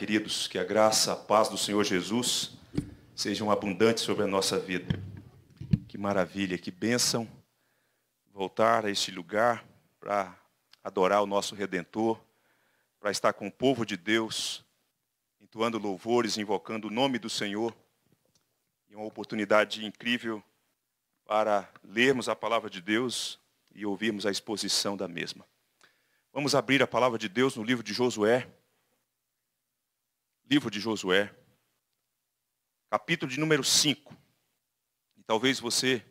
queridos, que a graça, a paz do Senhor Jesus sejam abundantes sobre a nossa vida. Que maravilha, que bênção voltar a este lugar para adorar o nosso Redentor, para estar com o povo de Deus, entoando louvores, invocando o nome do Senhor. E uma oportunidade incrível para lermos a palavra de Deus e ouvirmos a exposição da mesma. Vamos abrir a palavra de Deus no livro de Josué, livro de Josué, capítulo de número 5. E talvez você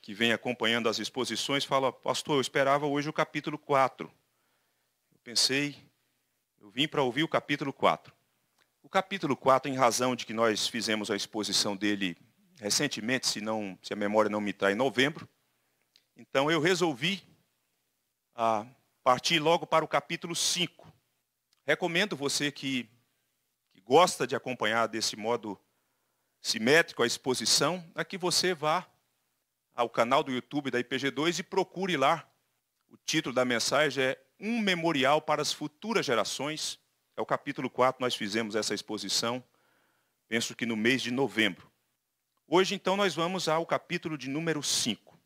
que vem acompanhando as exposições fala, pastor, eu esperava hoje o capítulo 4. Eu pensei, eu vim para ouvir o capítulo 4. O capítulo 4, em razão de que nós fizemos a exposição dele recentemente, se, não, se a memória não me trai, em novembro, então eu resolvi ah, partir logo para o capítulo 5. Recomendo você que gosta de acompanhar desse modo simétrico a exposição, é que você vá ao canal do YouTube da IPG2 e procure lá. O título da mensagem é Um Memorial para as Futuras Gerações. É o capítulo 4, nós fizemos essa exposição, penso que no mês de novembro. Hoje, então, nós vamos ao capítulo de número 5.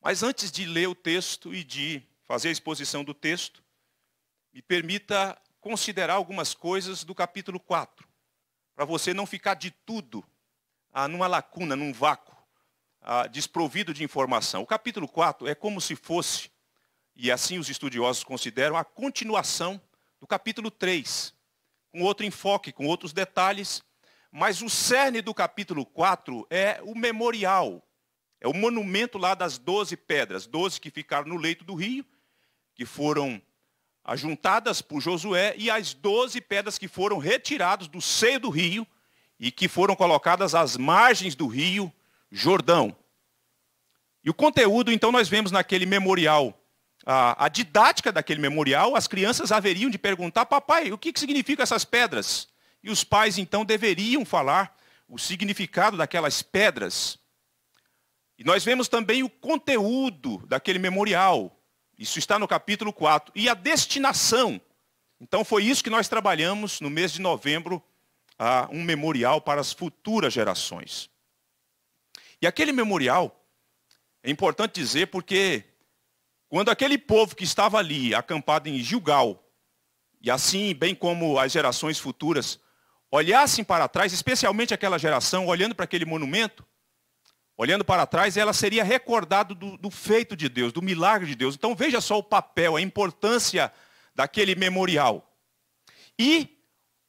Mas antes de ler o texto e de fazer a exposição do texto, me permita considerar algumas coisas do capítulo 4, para você não ficar de tudo ah, numa lacuna, num vácuo, ah, desprovido de informação. O capítulo 4 é como se fosse, e assim os estudiosos consideram, a continuação do capítulo 3, com outro enfoque, com outros detalhes, mas o cerne do capítulo 4 é o memorial, é o monumento lá das 12 pedras, 12 que ficaram no leito do rio, que foram ajuntadas por Josué, e as doze pedras que foram retiradas do seio do rio e que foram colocadas às margens do rio Jordão. E o conteúdo, então, nós vemos naquele memorial, a, a didática daquele memorial, as crianças haveriam de perguntar, papai, o que, que significam essas pedras? E os pais, então, deveriam falar o significado daquelas pedras. E nós vemos também o conteúdo daquele memorial, isso está no capítulo 4. E a destinação. Então foi isso que nós trabalhamos no mês de novembro, um memorial para as futuras gerações. E aquele memorial, é importante dizer porque quando aquele povo que estava ali, acampado em Gilgal, e assim, bem como as gerações futuras, olhassem para trás, especialmente aquela geração, olhando para aquele monumento, Olhando para trás, ela seria recordada do, do feito de Deus, do milagre de Deus. Então veja só o papel, a importância daquele memorial. E,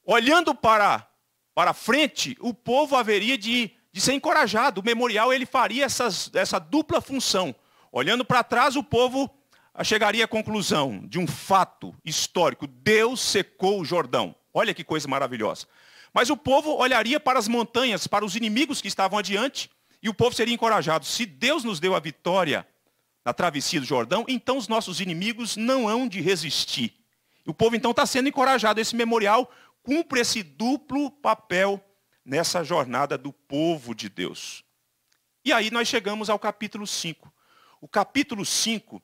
olhando para, para frente, o povo haveria de, de ser encorajado. O memorial ele faria essas, essa dupla função. Olhando para trás, o povo chegaria à conclusão de um fato histórico: Deus secou o Jordão. Olha que coisa maravilhosa. Mas o povo olharia para as montanhas, para os inimigos que estavam adiante, e o povo seria encorajado. Se Deus nos deu a vitória na travessia do Jordão, então os nossos inimigos não hão de resistir. E o povo então está sendo encorajado. Esse memorial cumpre esse duplo papel nessa jornada do povo de Deus. E aí nós chegamos ao capítulo 5. O capítulo 5,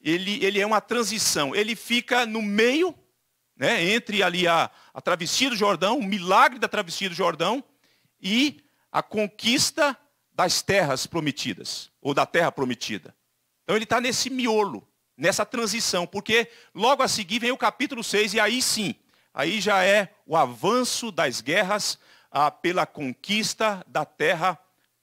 ele, ele é uma transição. Ele fica no meio, né, entre ali a, a travessia do Jordão, o milagre da travessia do Jordão, e a conquista das terras prometidas, ou da terra prometida. Então ele está nesse miolo, nessa transição, porque logo a seguir vem o capítulo 6, e aí sim, aí já é o avanço das guerras ah, pela conquista da terra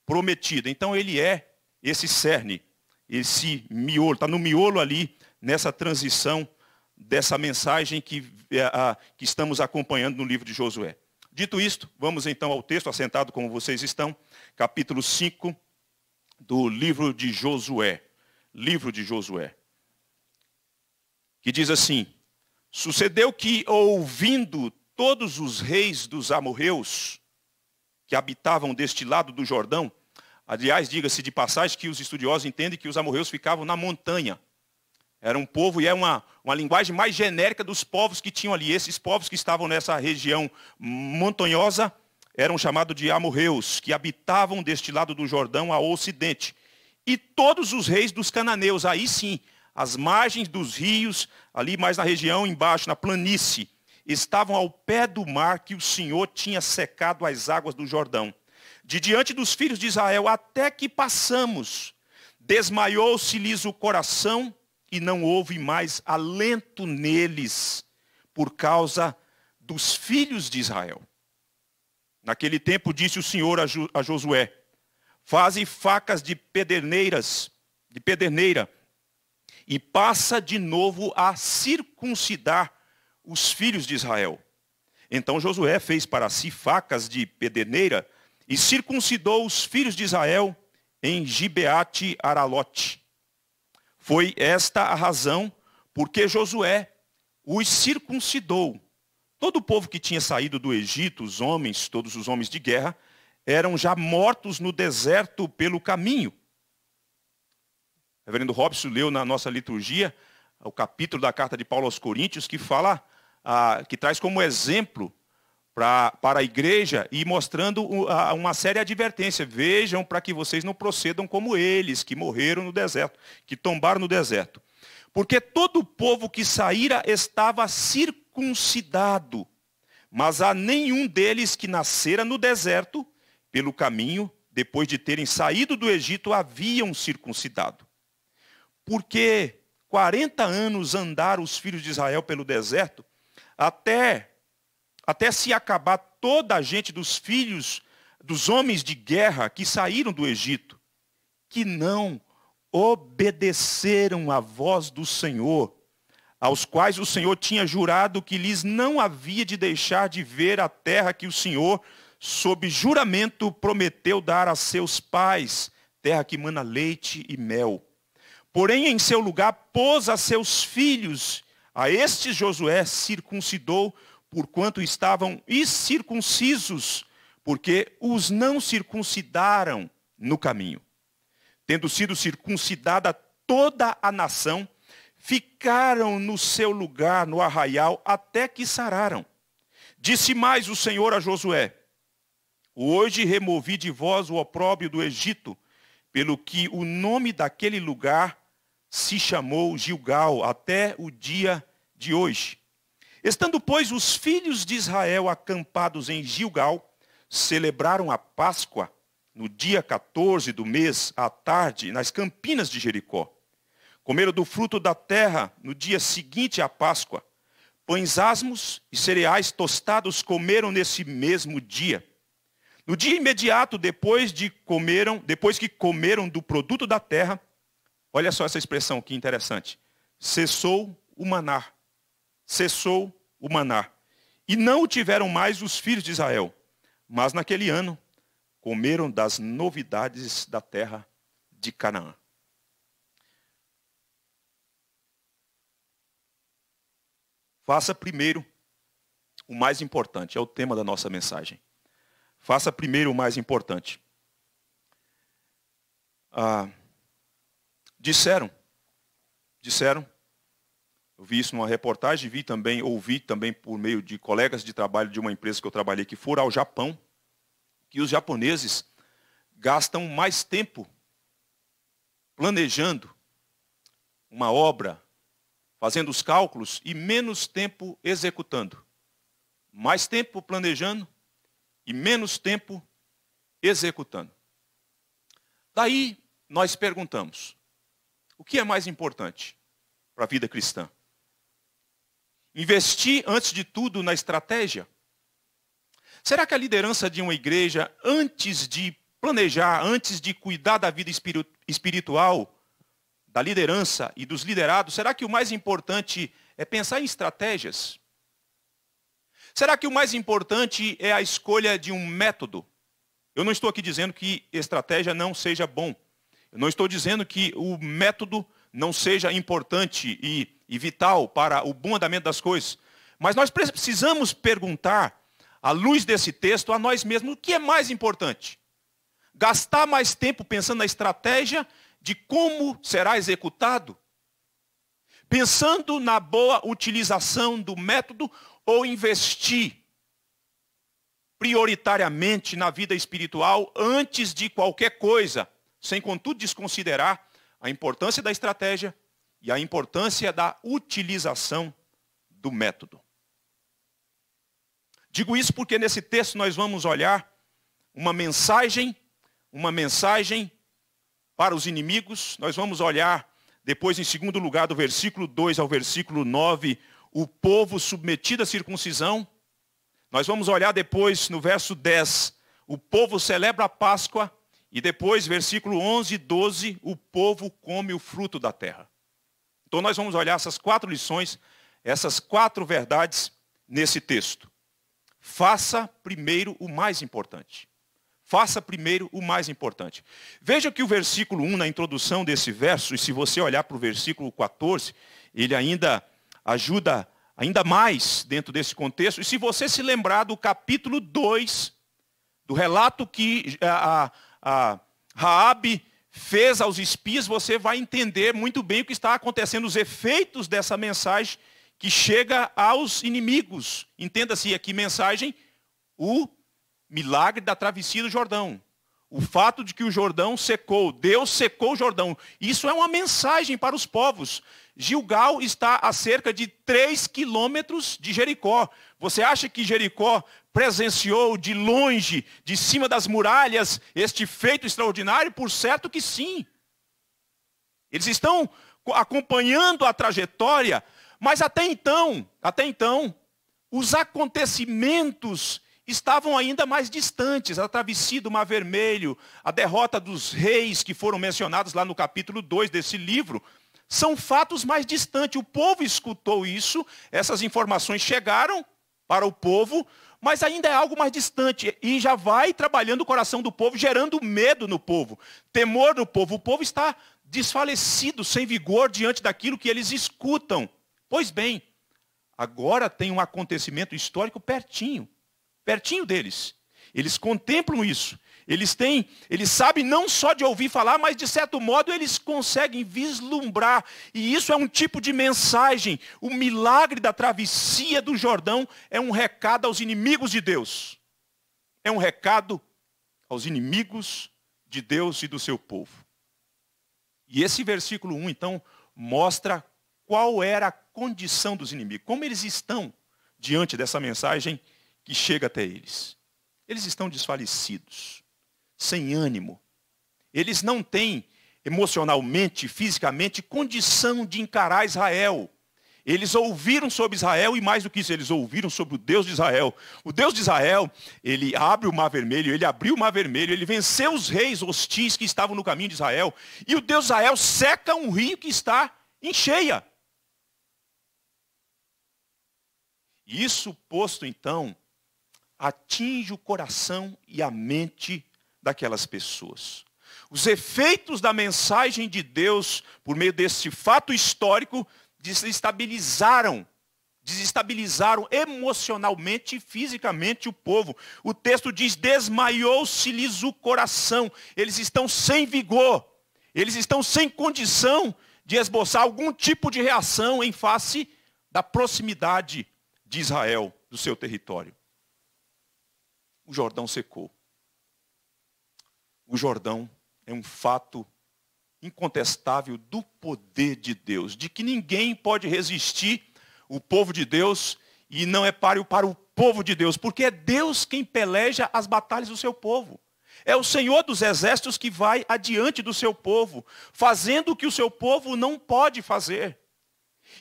prometida. Então ele é esse cerne, esse miolo, está no miolo ali, nessa transição dessa mensagem que, ah, que estamos acompanhando no livro de Josué. Dito isto, vamos então ao texto, assentado como vocês estão, capítulo 5 do livro de Josué. Livro de Josué. Que diz assim: Sucedeu que, ouvindo todos os reis dos amorreus que habitavam deste lado do Jordão, aliás, diga-se de passagem que os estudiosos entendem que os amorreus ficavam na montanha era um povo e é uma, uma linguagem mais genérica dos povos que tinham ali. Esses povos que estavam nessa região montanhosa eram chamados de amorreus, que habitavam deste lado do Jordão ao ocidente. E todos os reis dos cananeus, aí sim, as margens dos rios, ali mais na região embaixo, na planície, estavam ao pé do mar que o Senhor tinha secado as águas do Jordão. De diante dos filhos de Israel, até que passamos, desmaiou-se-lhes o coração e não houve mais alento neles por causa dos filhos de Israel. Naquele tempo disse o Senhor a, Josué: Faze facas de pederneiras, de pederneira, e passa de novo a circuncidar os filhos de Israel. Então Josué fez para si facas de pederneira e circuncidou os filhos de Israel em Gibeate Aralote. Foi esta a razão porque Josué os circuncidou. Todo o povo que tinha saído do Egito, os homens, todos os homens de guerra, eram já mortos no deserto pelo caminho. O reverendo Robson leu na nossa liturgia o capítulo da carta de Paulo aos Coríntios que fala, ah, que traz como exemplo pra, para a igreja e mostrando uma séria advertência. Vejam para que vocês não procedam como eles, que morreram no deserto, que tombaram no deserto. Porque todo o povo que saíra estava circuncidado, mas há nenhum deles que nascera no deserto, pelo caminho, depois de terem saído do Egito, haviam circuncidado. Porque 40 anos andaram os filhos de Israel pelo deserto, até até se acabar toda a gente dos filhos dos homens de guerra que saíram do Egito, que não obedeceram à voz do Senhor, aos quais o Senhor tinha jurado que lhes não havia de deixar de ver a terra que o Senhor, sob juramento, prometeu dar a seus pais, terra que mana leite e mel. Porém, em seu lugar, pôs a seus filhos, a estes Josué circuncidou porquanto estavam incircuncisos, porque os não circuncidaram no caminho. Tendo sido circuncidada toda a nação, ficaram no seu lugar no arraial até que sararam. Disse mais o Senhor a Josué: Hoje removi de vós o opróbio do Egito, pelo que o nome daquele lugar se chamou Gilgal até o dia de hoje. Estando, pois, os filhos de Israel acampados em Gilgal, celebraram a Páscoa no dia 14 do mês, à tarde, nas campinas de Jericó. Comeram do fruto da terra no dia seguinte à Páscoa. Pães asmos e cereais tostados comeram nesse mesmo dia. No dia imediato depois de comeram, depois que comeram do produto da terra, olha só essa expressão que interessante. Cessou o manar cessou o maná. E não o tiveram mais os filhos de Israel. Mas naquele ano comeram das novidades da terra de Canaã. Faça primeiro o mais importante, é o tema da nossa mensagem. Faça primeiro o mais importante. Ah, disseram, disseram eu vi isso numa reportagem, vi também, ouvi também por meio de colegas de trabalho de uma empresa que eu trabalhei que foram ao Japão, que os japoneses gastam mais tempo planejando uma obra, fazendo os cálculos e menos tempo executando. Mais tempo planejando e menos tempo executando. Daí nós perguntamos: o que é mais importante para a vida cristã? Investir, antes de tudo, na estratégia? Será que a liderança de uma igreja, antes de planejar, antes de cuidar da vida espiritual, da liderança e dos liderados, será que o mais importante é pensar em estratégias? Será que o mais importante é a escolha de um método? Eu não estou aqui dizendo que estratégia não seja bom. Eu não estou dizendo que o método não seja importante e e vital para o bom andamento das coisas. Mas nós precisamos perguntar, à luz desse texto, a nós mesmos o que é mais importante. Gastar mais tempo pensando na estratégia de como será executado, pensando na boa utilização do método ou investir prioritariamente na vida espiritual antes de qualquer coisa, sem contudo desconsiderar a importância da estratégia e a importância da utilização do método. Digo isso porque nesse texto nós vamos olhar uma mensagem, uma mensagem para os inimigos. Nós vamos olhar depois, em segundo lugar, do versículo 2 ao versículo 9, o povo submetido à circuncisão. Nós vamos olhar depois, no verso 10, o povo celebra a Páscoa. E depois, versículo 11 e 12, o povo come o fruto da terra. Então nós vamos olhar essas quatro lições, essas quatro verdades nesse texto. Faça primeiro o mais importante. Faça primeiro o mais importante. Veja que o versículo 1, na introdução desse verso, e se você olhar para o versículo 14, ele ainda ajuda ainda mais dentro desse contexto. E se você se lembrar do capítulo 2, do relato que a, eh, a, a Raabe fez aos espias, você vai entender muito bem o que está acontecendo, os efeitos dessa mensagem que chega aos inimigos. Entenda-se aqui mensagem, o milagre da travessia do Jordão. O fato de que o Jordão secou, Deus secou o Jordão. Isso é uma mensagem para os povos. Gilgal está a cerca de 3 quilômetros de Jericó. Você acha que Jericó presenciou de longe, de cima das muralhas, este feito extraordinário? Por certo que sim. Eles estão acompanhando a trajetória, mas até então, até então, os acontecimentos estavam ainda mais distantes, a travessia do Mar Vermelho, a derrota dos reis que foram mencionados lá no capítulo 2 desse livro, são fatos mais distantes. O povo escutou isso, essas informações chegaram para o povo, mas ainda é algo mais distante e já vai trabalhando o coração do povo, gerando medo no povo, temor no povo. O povo está desfalecido, sem vigor diante daquilo que eles escutam. Pois bem, agora tem um acontecimento histórico pertinho, pertinho deles. Eles contemplam isso eles têm, eles sabem não só de ouvir falar, mas de certo modo eles conseguem vislumbrar. E isso é um tipo de mensagem. O milagre da travessia do Jordão é um recado aos inimigos de Deus. É um recado aos inimigos de Deus e do seu povo. E esse versículo 1, então, mostra qual era a condição dos inimigos, como eles estão diante dessa mensagem que chega até eles. Eles estão desfalecidos sem ânimo. Eles não têm emocionalmente, fisicamente, condição de encarar Israel. Eles ouviram sobre Israel e mais do que isso, eles ouviram sobre o Deus de Israel. O Deus de Israel, ele abre o mar vermelho, ele abriu o mar vermelho, ele venceu os reis hostis que estavam no caminho de Israel. E o Deus de Israel seca um rio que está em cheia. Isso posto então, atinge o coração e a mente daquelas pessoas. Os efeitos da mensagem de Deus, por meio desse fato histórico, desestabilizaram desestabilizaram emocionalmente e fisicamente o povo. O texto diz: desmaiou-se-lhes o coração. Eles estão sem vigor. Eles estão sem condição de esboçar algum tipo de reação em face da proximidade de Israel, do seu território. O Jordão secou o Jordão é um fato incontestável do poder de Deus, de que ninguém pode resistir o povo de Deus e não é páreo para o povo de Deus, porque é Deus quem peleja as batalhas do seu povo. É o Senhor dos exércitos que vai adiante do seu povo, fazendo o que o seu povo não pode fazer.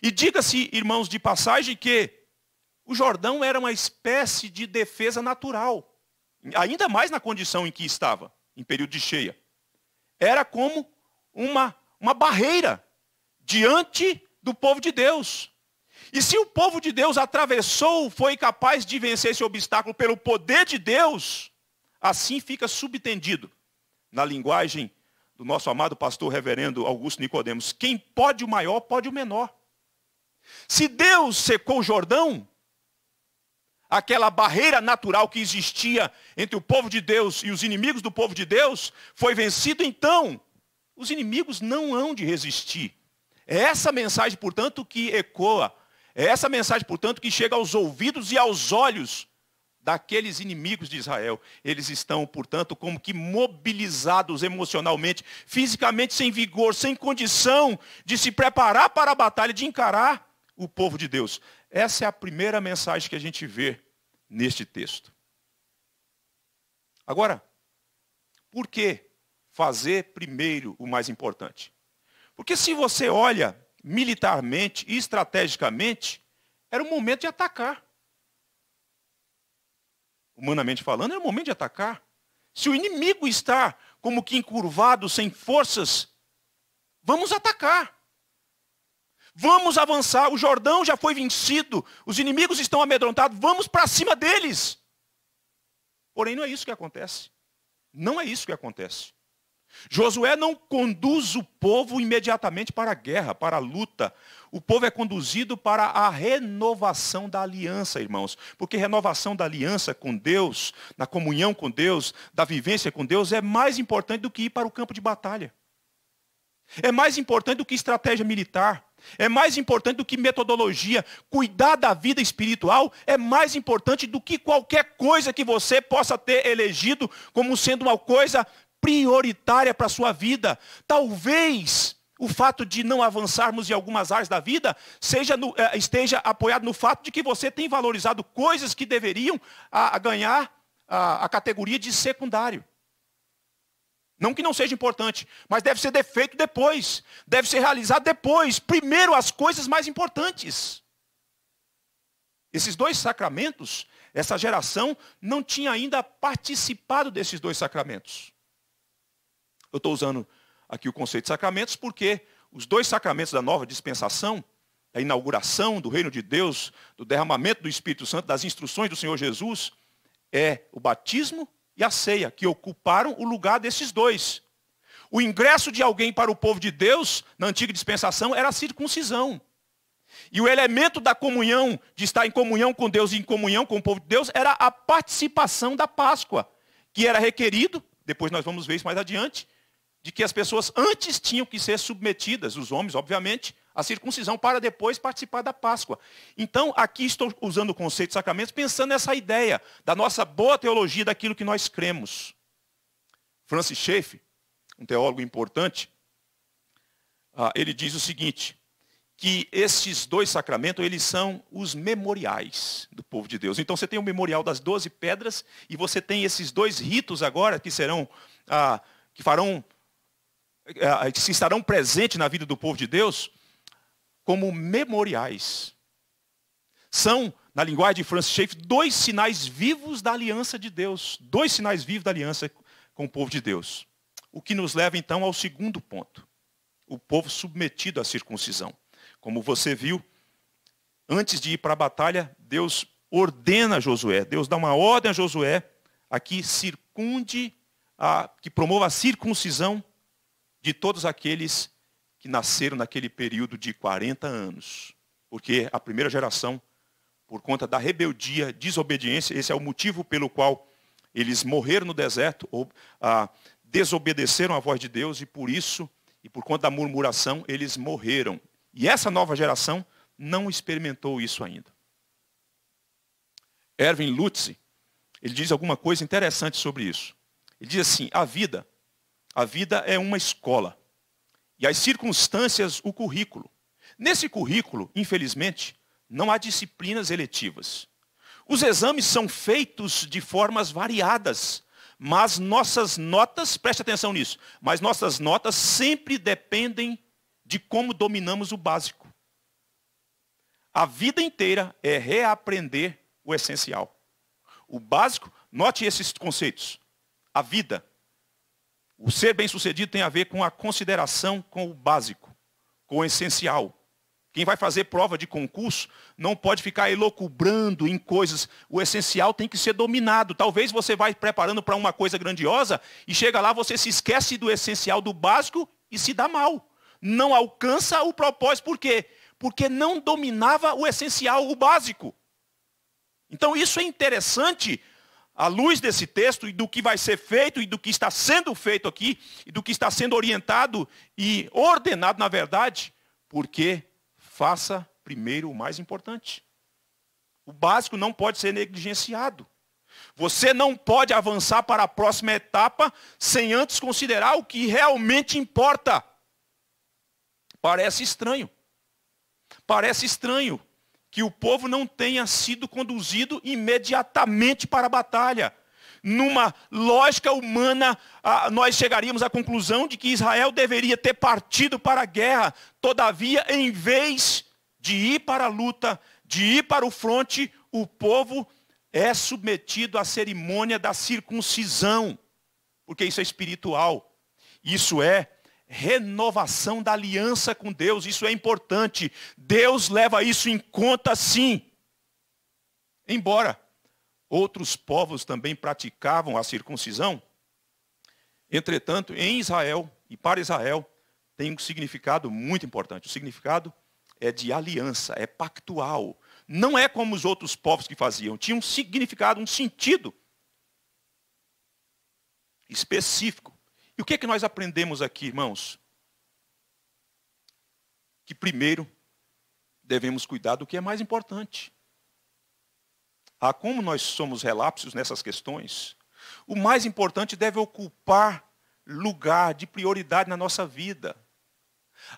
E diga-se, irmãos de passagem, que o Jordão era uma espécie de defesa natural, ainda mais na condição em que estava em período de cheia. Era como uma, uma barreira diante do povo de Deus. E se o povo de Deus atravessou, foi capaz de vencer esse obstáculo pelo poder de Deus, assim fica subtendido na linguagem do nosso amado pastor reverendo Augusto Nicodemos, quem pode o maior, pode o menor. Se Deus secou o Jordão, aquela barreira natural que existia entre o povo de Deus e os inimigos do povo de Deus, foi vencido, então os inimigos não hão de resistir. É essa mensagem, portanto, que ecoa, é essa mensagem, portanto, que chega aos ouvidos e aos olhos daqueles inimigos de Israel. Eles estão, portanto, como que mobilizados emocionalmente, fisicamente sem vigor, sem condição de se preparar para a batalha, de encarar o povo de Deus. Essa é a primeira mensagem que a gente vê neste texto. Agora, por que fazer primeiro o mais importante? Porque se você olha militarmente e estrategicamente, era o momento de atacar. Humanamente falando, era é o momento de atacar. Se o inimigo está como que encurvado, sem forças, vamos atacar. Vamos avançar, o Jordão já foi vencido, os inimigos estão amedrontados, vamos para cima deles. Porém, não é isso que acontece. Não é isso que acontece. Josué não conduz o povo imediatamente para a guerra, para a luta. O povo é conduzido para a renovação da aliança, irmãos. Porque renovação da aliança com Deus, na comunhão com Deus, da vivência com Deus, é mais importante do que ir para o campo de batalha. É mais importante do que estratégia militar. É mais importante do que metodologia. Cuidar da vida espiritual é mais importante do que qualquer coisa que você possa ter elegido como sendo uma coisa prioritária para a sua vida. Talvez o fato de não avançarmos em algumas áreas da vida seja no, eh, esteja apoiado no fato de que você tem valorizado coisas que deveriam a, a ganhar a, a categoria de secundário. Não que não seja importante, mas deve ser feito depois, deve ser realizado depois, primeiro as coisas mais importantes. Esses dois sacramentos, essa geração não tinha ainda participado desses dois sacramentos. Eu estou usando aqui o conceito de sacramentos porque os dois sacramentos da nova dispensação, da inauguração do reino de Deus, do derramamento do Espírito Santo, das instruções do Senhor Jesus, é o batismo e a ceia, que ocuparam o lugar desses dois. O ingresso de alguém para o povo de Deus, na antiga dispensação, era a circuncisão. E o elemento da comunhão, de estar em comunhão com Deus e em comunhão com o povo de Deus, era a participação da Páscoa, que era requerido, depois nós vamos ver isso mais adiante, de que as pessoas antes tinham que ser submetidas, os homens, obviamente, a circuncisão para depois participar da Páscoa. Então, aqui estou usando o conceito de sacramentos pensando nessa ideia da nossa boa teologia daquilo que nós cremos. Francis Schaeffer, um teólogo importante, ah, ele diz o seguinte, que esses dois sacramentos, eles são os memoriais do povo de Deus. Então você tem o memorial das doze pedras e você tem esses dois ritos agora que serão, ah, que farão, eh, ah, que estarão presentes na vida do povo de Deus, como memoriais. São, na linguagem de Francis Schaeffer, dois sinais vivos da aliança de Deus, dois sinais vivos da aliança com o povo de Deus. O que nos leva então ao segundo ponto, o povo submetido à circuncisão. Como você viu, antes de ir para a batalha, Deus ordena a Josué, Deus dá uma ordem a Josué a que circunde, a, que promova a circuncisão de todos aqueles que nasceram naquele período de 40 anos. Porque a primeira geração, por conta da rebeldia, desobediência, esse é o motivo pelo qual eles morreram no deserto, ou ah, desobedeceram a voz de Deus, e por isso, e por conta da murmuração, eles morreram. E essa nova geração não experimentou isso ainda. Erwin Lutz, ele diz alguma coisa interessante sobre isso. Ele diz assim: a vida, a vida é uma escola. E as circunstâncias, o currículo. Nesse currículo, infelizmente, não há disciplinas eletivas. Os exames são feitos de formas variadas, mas nossas notas, preste atenção nisso, mas nossas notas sempre dependem de como dominamos o básico. A vida inteira é reaprender o essencial. O básico, note esses conceitos. A vida, o ser bem-sucedido tem a ver com a consideração com o básico, com o essencial. Quem vai fazer prova de concurso não pode ficar elocubrando em coisas. O essencial tem que ser dominado. Talvez você vá preparando para uma coisa grandiosa e chega lá, você se esquece do essencial, do básico e se dá mal. Não alcança o propósito. Por quê? Porque não dominava o essencial, o básico. Então isso é interessante à luz desse texto e do que vai ser feito e do que está sendo feito aqui e do que está sendo orientado e ordenado, na verdade, porque faça primeiro o mais importante. O básico não pode ser negligenciado. Você não pode avançar para a próxima etapa sem antes considerar o que realmente importa. Parece estranho. Parece estranho que o povo não tenha sido conduzido imediatamente para a batalha. Numa lógica humana, nós chegaríamos à conclusão de que Israel deveria ter partido para a guerra. Todavia, em vez de ir para a luta, de ir para o fronte, o povo é submetido à cerimônia da circuncisão, porque isso é espiritual. Isso é renovação da aliança com Deus, isso é importante. Deus leva isso em conta sim. Embora outros povos também praticavam a circuncisão, entretanto, em Israel e para Israel tem um significado muito importante. O significado é de aliança, é pactual. Não é como os outros povos que faziam, tinha um significado, um sentido específico. E o que é que nós aprendemos aqui, irmãos? Que primeiro devemos cuidar do que é mais importante. Ah, como nós somos relapsos nessas questões, o mais importante deve ocupar lugar de prioridade na nossa vida.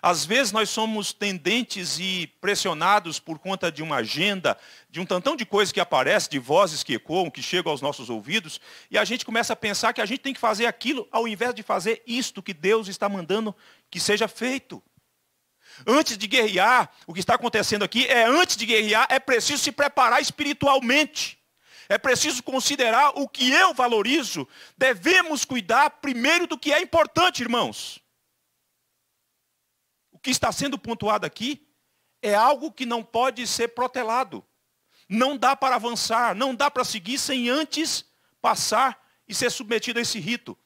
Às vezes nós somos tendentes e pressionados por conta de uma agenda, de um tantão de coisas que aparece, de vozes que ecoam, que chegam aos nossos ouvidos, e a gente começa a pensar que a gente tem que fazer aquilo ao invés de fazer isto que Deus está mandando que seja feito. Antes de guerrear, o que está acontecendo aqui é antes de guerrear é preciso se preparar espiritualmente. É preciso considerar o que eu valorizo. Devemos cuidar primeiro do que é importante, irmãos que está sendo pontuado aqui é algo que não pode ser protelado. Não dá para avançar, não dá para seguir sem antes passar e ser submetido a esse rito.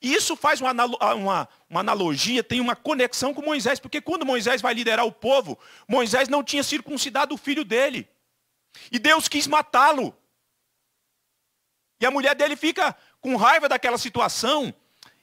E isso faz uma, ah, uma, uma, analogia, tem uma conexão com Moisés, porque quando Moisés vai liderar o povo, Moisés não tinha circuncidado o filho dele. E Deus quis matá-lo. E a mulher dele fica com raiva daquela situação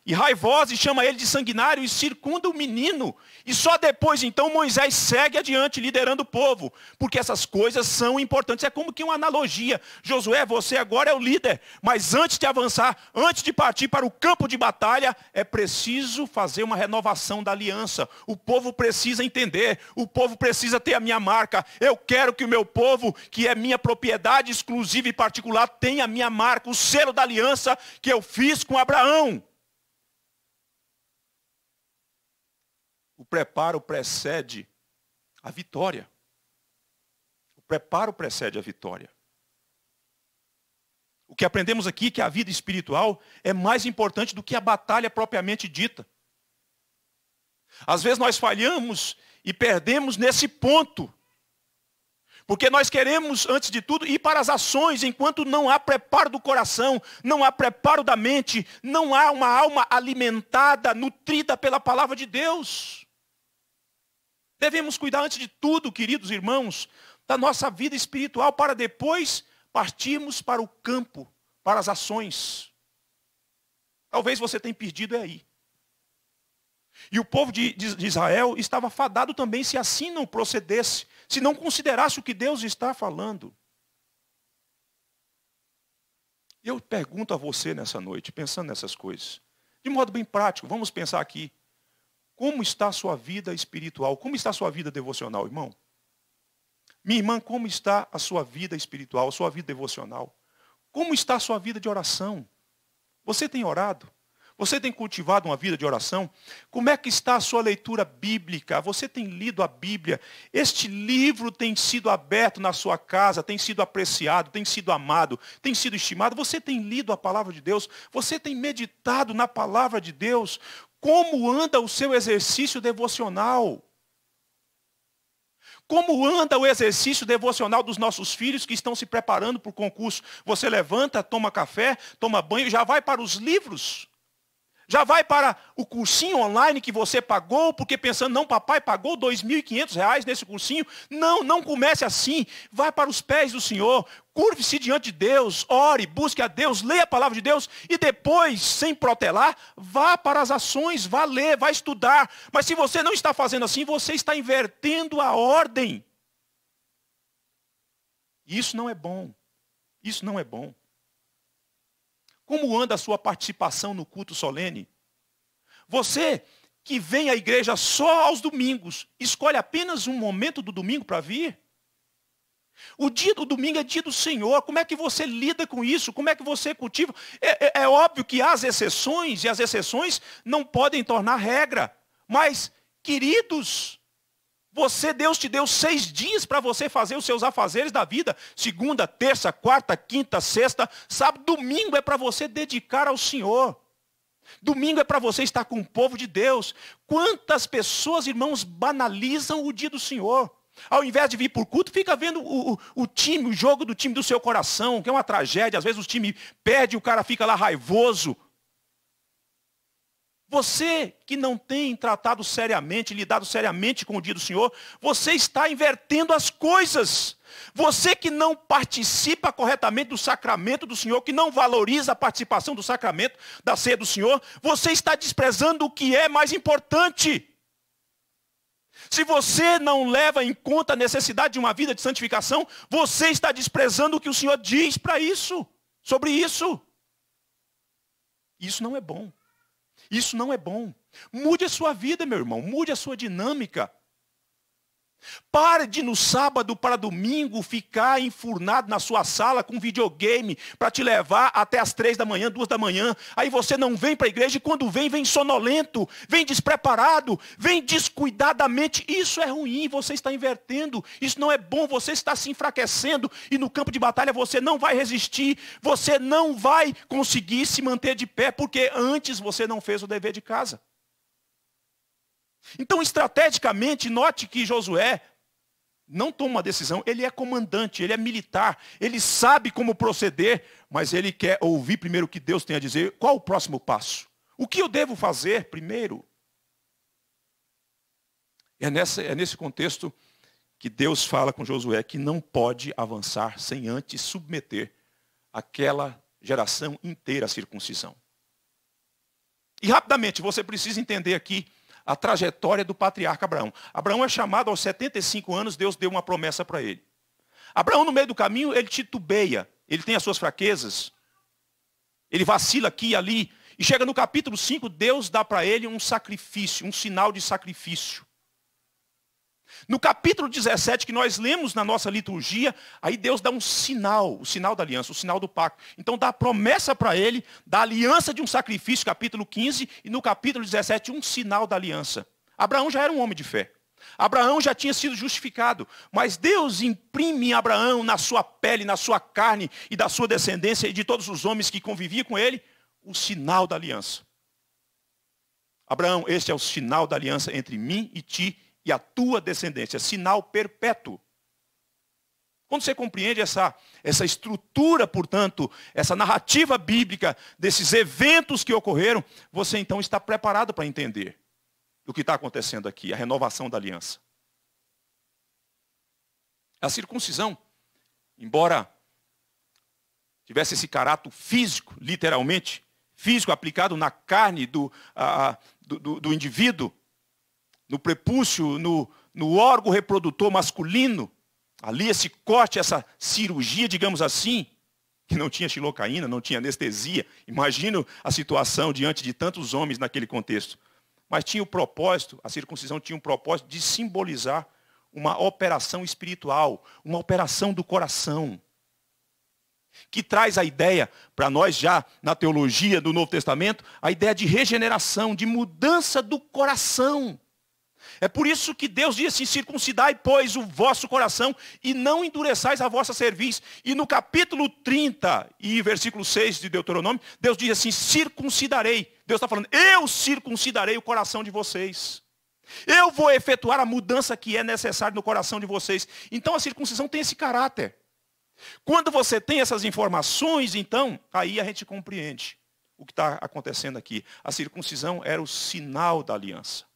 e raivosa e chama ele de sanguinário e circunda o menino. E só depois então Moisés segue adiante liderando o povo, porque essas coisas são importantes. É como que uma analogia. Josué, você agora é o líder, mas antes de avançar, antes de partir para o campo de batalha, é preciso fazer uma renovação da aliança. O povo precisa entender, o povo precisa ter a minha marca. Eu quero que o meu povo, que é minha propriedade exclusiva e particular, tenha a minha marca, o selo da aliança que eu fiz com Abraão. O preparo precede a vitória. O preparo precede a vitória. O que aprendemos aqui é que a vida espiritual é mais importante do que a batalha propriamente dita. Às vezes nós falhamos e perdemos nesse ponto. Porque nós queremos, antes de tudo, ir para as ações, enquanto não há preparo do coração, não há preparo da mente, não há uma alma alimentada, nutrida pela palavra de Deus. Devemos cuidar, antes de tudo, queridos irmãos, da nossa vida espiritual para depois partirmos para o campo, para as ações. Talvez você tenha perdido aí. E o povo de, de, Israel estava fadado também se assim não procedesse, se não considerasse o que Deus está falando. Eu pergunto a você nessa noite, pensando nessas coisas, de modo bem prático, vamos pensar aqui como está a sua vida espiritual? Como está a sua vida devocional, irmão? Minha irmã, como está a sua vida espiritual, a sua vida devocional? Como está a sua vida de oração? Você tem orado? Você tem cultivado uma vida de oração? Como é que está a sua leitura bíblica? Você tem lido a Bíblia? Este livro tem sido aberto na sua casa, tem sido apreciado, tem sido amado, tem sido estimado. Você tem lido a palavra de Deus? Você tem meditado na palavra de Deus? Como anda o seu exercício devocional? Como anda o exercício devocional dos nossos filhos que estão se preparando para o concurso? Você levanta, toma café, toma banho e já vai para os livros já vai para o cursinho online que você pagou, porque pensando, não, papai pagou R$ 2.500 nesse cursinho. Não, não comece assim. Vai para os pés do Senhor, curve-se diante de Deus, ore, busque a Deus, leia a palavra de Deus e depois, sem protelar, vá para as ações, vá ler, vá estudar. Mas se você não está fazendo assim, você está invertendo a ordem. Isso não é bom. Isso não é bom. Como anda a sua participação no culto solene? Você que vem à igreja só aos domingos, escolhe apenas um momento do domingo para vir? O dia do domingo é dia do Senhor. Como é que você lida com isso? Como é que você cultiva? É, é, é, óbvio que há as exceções, e as exceções não podem tornar regra. Mas, queridos, você, Deus te deu seis dias para você fazer os seus afazeres da vida. Segunda, terça, quarta, quinta, sexta, sábado, domingo é para você dedicar ao Senhor. Domingo é para você estar com o povo de Deus. Quantas pessoas, irmãos, banalizam o dia do Senhor? Ao invés de vir por culto, fica vendo o, o, o, time, o jogo do time do seu coração, que é uma tragédia. Às vezes o time perde, o cara fica lá raivoso. Você que não tem tratado seriamente, lidado seriamente com o dia do Senhor, você está invertendo as coisas. Você que não participa corretamente do sacramento do Senhor, que não valoriza a participação do sacramento da ceia do Senhor, você está desprezando o que é mais importante. Se você não leva em conta a necessidade de uma vida de santificação, você está desprezando o que o Senhor diz para isso, sobre isso. Isso não é bom. Isso não é bom. Mude a sua vida, meu irmão, mude a sua dinâmica. Pare de no sábado para domingo ficar enfurnado na sua sala com videogame para te levar até as três da manhã, duas da manhã. Aí você não vem para a igreja e quando vem, vem sonolento, vem despreparado, vem descuidadamente. Isso é ruim, você está invertendo, isso não é bom, você está se enfraquecendo e no campo de batalha você não vai resistir, você não vai conseguir se manter de pé porque antes você não fez o dever de casa. Então, estrategicamente, note que Josué não toma uma decisão, ele é comandante, ele é militar, ele sabe como proceder, mas ele quer ouvir primeiro o que Deus tem a dizer. Qual o próximo passo? O que eu devo fazer primeiro? É, nessa, é nesse contexto que Deus fala com Josué que não pode avançar sem antes submeter aquela geração inteira à circuncisão. E rapidamente, você precisa entender aqui a trajetória do patriarca Abraão. Abraão é chamado aos 75 anos, Deus deu uma promessa para ele. Abraão, no meio do caminho, ele titubeia, ele tem as suas fraquezas, ele vacila aqui e ali. E chega no capítulo 5, Deus dá para ele um sacrifício, um sinal de sacrifício. No capítulo 17 que nós lemos na nossa liturgia, aí Deus dá um sinal, o sinal da aliança, o sinal do pacto. Então dá a promessa para ele da aliança de um sacrifício, capítulo 15, e no capítulo 17 um sinal da aliança. Abraão já era um homem de fé. Abraão já tinha sido justificado, mas Deus imprime em Abraão, na sua pele, na sua carne e da sua descendência e de todos os homens que conviviam com ele, o sinal da aliança. Abraão, este é o sinal da aliança entre mim e ti e a tua descendência, sinal perpétuo. Quando você compreende essa, essa estrutura, portanto, essa narrativa bíblica desses eventos que ocorreram, você então está preparado para entender o que está acontecendo aqui, a renovação da aliança. A circuncisão, embora tivesse esse caráter físico, literalmente, físico aplicado na carne do, a, do, do, do indivíduo, no prepúcio, no, no órgão reprodutor masculino, ali esse corte, essa cirurgia, digamos assim, que não tinha xilocaína, não tinha anestesia. Imagino a situação diante de tantos homens naquele contexto. Mas tinha o propósito, a circuncisão tinha um propósito de simbolizar uma operação espiritual, uma operação do coração. Que traz a ideia, para nós já na teologia do Novo Testamento, a ideia de regeneração, de mudança do coração. É por isso que Deus diz assim: circuncidai, pois, o vosso coração e não endureçais a vossa cerviz. E no capítulo 30 e versículo 6 de Deuteronômio, Deus diz assim: circuncidarei. Deus está falando: eu circuncidarei o coração de vocês. Eu vou efetuar a mudança que é necessária no coração de vocês. Então a circuncisão tem esse caráter. Quando você tem essas informações, então, aí a gente compreende o que está acontecendo aqui. A circuncisão era o sinal da aliança.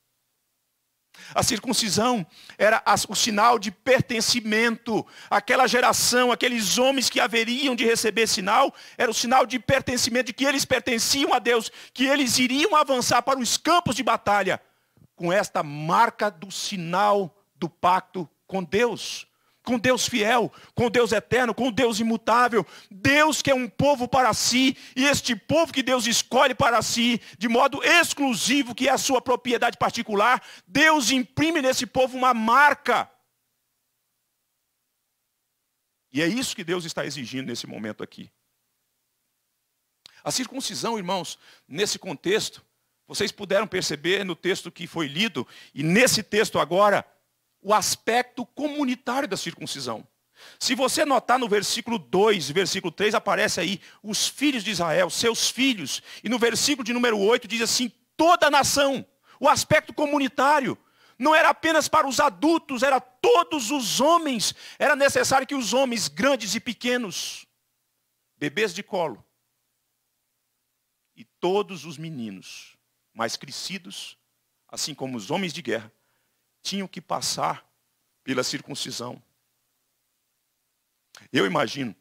A circuncisão era o sinal de pertencimento. Aquela geração, aqueles homens que haveriam de receber sinal, era o sinal de pertencimento, de que eles pertenciam a Deus, que eles iriam avançar para os campos de batalha com esta marca do sinal do pacto com Deus com Deus fiel, com Deus eterno, com Deus imutável. Deus quer é um povo para si, e este povo que Deus escolhe para si, de modo exclusivo, que é a sua propriedade particular, Deus imprime nesse povo uma marca. E é isso que Deus está exigindo nesse momento aqui. A circuncisão, irmãos, nesse contexto, vocês puderam perceber no texto que foi lido, e nesse texto agora, o aspecto comunitário da circuncisão. Se você notar no versículo 2, versículo 3, aparece aí os filhos de Israel, seus filhos. E no versículo de número 8 diz assim: toda a nação, o aspecto comunitário. Não era apenas para os adultos, era todos os homens. Era necessário que os homens, grandes e pequenos, bebês de colo, e todos os meninos mais crescidos, assim como os homens de guerra, tinham que passar pela circuncisão. Eu imagino,